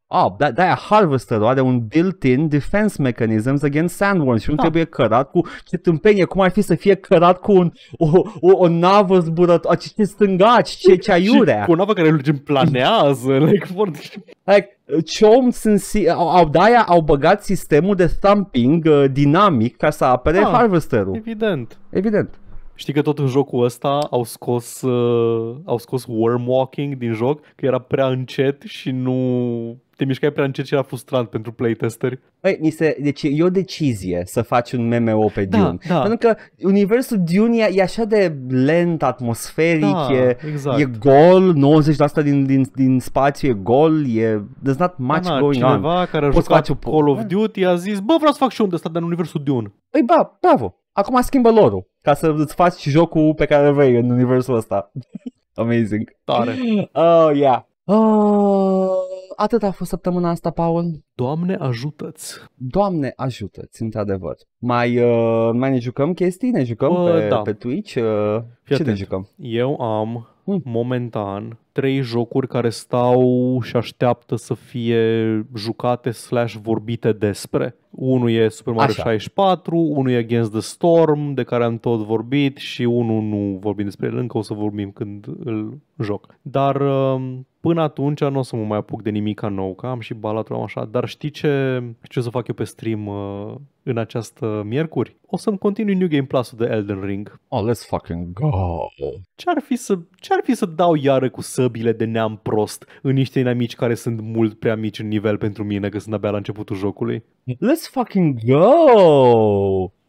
op. Oh, ah, da, de-aia Harvester are un built-in defense mechanisms against sandworms și nu da. trebuie cărat cu ce tâmpenie, cum ar fi să fie cărat cu un, o, o, o navă zburătoare, ce stângaci, ce ceaiurea. Și cu o navă care îl planează, like, for... like Ciom sunt, au, au, de-aia au băgat sistemul de thumping uh, dinamic ca să apere da, Harvester-ul. Evident. Evident. Știi că tot în jocul ăsta au scos, uh, au scos worm walking din joc, că era prea încet și nu te mișcai prea încet și era frustrant pentru playtesteri. Băi, mi se, deci e o decizie să faci un MMO pe da, Dune. Da. Pentru că universul Dune e, e așa de lent, atmosferic, da, e, exact. e gol, 90% din, din, din spațiu e gol, e, there's not much da, going cineva on. care a Poți jucat face Call of Duty a zis, bă, vreau să fac și un de în universul Dune. Păi, ba, bravo, acum schimbă lorul ca să îți faci jocul pe care vrei în universul ăsta. Amazing. Tare. Oh, yeah. Oh, Atât a fost săptămâna asta, Paul. Doamne ajută-ți! Doamne ajută-ți, într-adevăr. Mai, uh, mai ne jucăm chestii? Ne jucăm uh, pe, da. pe Twitch? Uh, ce atent. ne jucăm? Eu am hmm. momentan trei jocuri care stau și așteaptă să fie jucate slash vorbite despre. Unul e Super Mario Așa. 64, unul e Against the Storm, de care am tot vorbit și unul nu vorbim despre el încă, o să vorbim când îl joc. Dar uh, Până atunci nu o să mă mai apuc de nimic nou, că am și balatul am așa, dar știi ce, ce o să fac eu pe stream uh, în această miercuri? O să-mi continui New Game Plus-ul de Elden Ring. Oh, let's fucking go! Ce-ar fi să, ce-ar fi să dau iară cu săbile de neam prost în niște inamici care sunt mult prea mici în nivel pentru mine, că sunt abia la începutul jocului? Let's fucking go!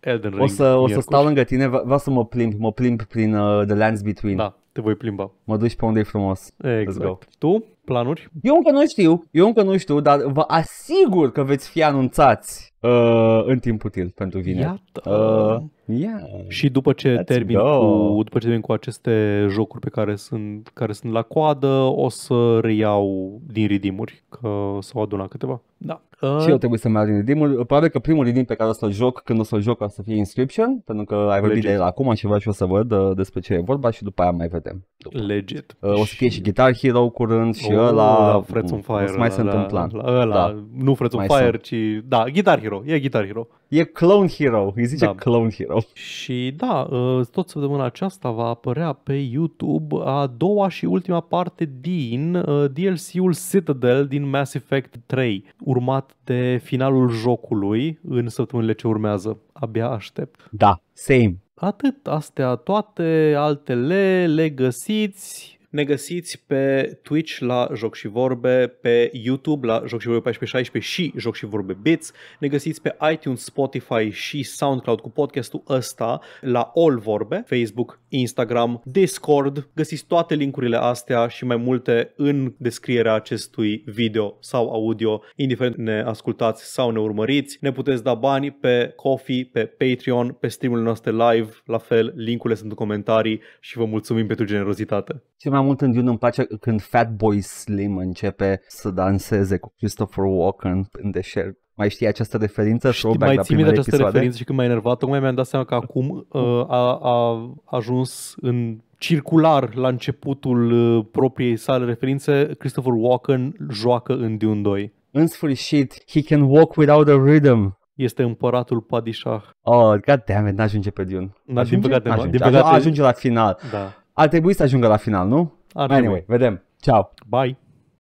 Elden Ring. O să, o să stau lângă tine, vreau să mă plimb, mă plimb prin uh, The Lands Between. Da, te voi plimba. Mă duci pe unde e frumos. Exact. Tu? Planuri? Eu încă nu știu, eu încă nu știu, dar vă asigur că veți fi anunțați uh, în timp util pentru vineri. Iată. Uh, Yeah. Și după ce, termin cu, după ce termin cu aceste jocuri pe care sunt, care sunt la coadă, o să reiau din ridimuri, că s-au adunat câteva. Da. Și eu uh, trebuie să-mi din ridimuri. Probabil că primul ridim pe care o să-l joc, când o să-l joc, o să fie Inscription, pentru că ai vorbit de el acum și vreau și o să văd uh, despre ce e vorba și după aia mai vedem. După. Legit. Uh, o să fie și Guitar Hero curând și o, ăla... La on Fire. Mm, o să mai se întâmpla. ăla, da. nu Frets on Fire, sunt. ci... Da, Guitar Hero. E Guitar Hero. E Clone Hero. Îi zice da. Clone Hero rău. Și da, ă, tot săptămâna aceasta va apărea pe YouTube a doua și ultima parte din ă, DLC-ul Citadel din Mass Effect 3, urmat de finalul jocului în săptămânile ce urmează. Abia aștept. Da, same. Atât, astea toate altele le găsiți ne găsiți pe Twitch la Joc și Vorbe, pe YouTube la Joc și Vorbe 1416 și Joc și Vorbe Bits. Ne găsiți pe iTunes, Spotify și SoundCloud cu podcastul ăsta la All Vorbe, Facebook, Instagram, Discord. Găsiți toate linkurile astea și mai multe în descrierea acestui video sau audio, indiferent ne ascultați sau ne urmăriți. Ne puteți da bani pe Coffee, pe Patreon, pe streamurile noastre live, la fel, linkurile sunt în comentarii și vă mulțumim pentru generozitate. Ce mai mult în Dune îmi place când Fatboy Slim începe să danseze cu Christopher Walken în deșert. Mai știi această referință? Știi, mai țin minte această episoade? referință și când m-ai enervat, tocmai mi-am dat seama că acum uh, a, a ajuns în circular la începutul uh, propriei sale referințe, Christopher Walken joacă în Dune 2. În sfârșit, he can walk without a rhythm este împăratul Padishah. Oh, god damn it, n-ajunge pe Dune. N-ajunge? Din păcate, ajunge. Ajunge la final. Da ar trebui să ajungă la final, nu? Ar anyway, trebui. vedem. Ciao. Bye.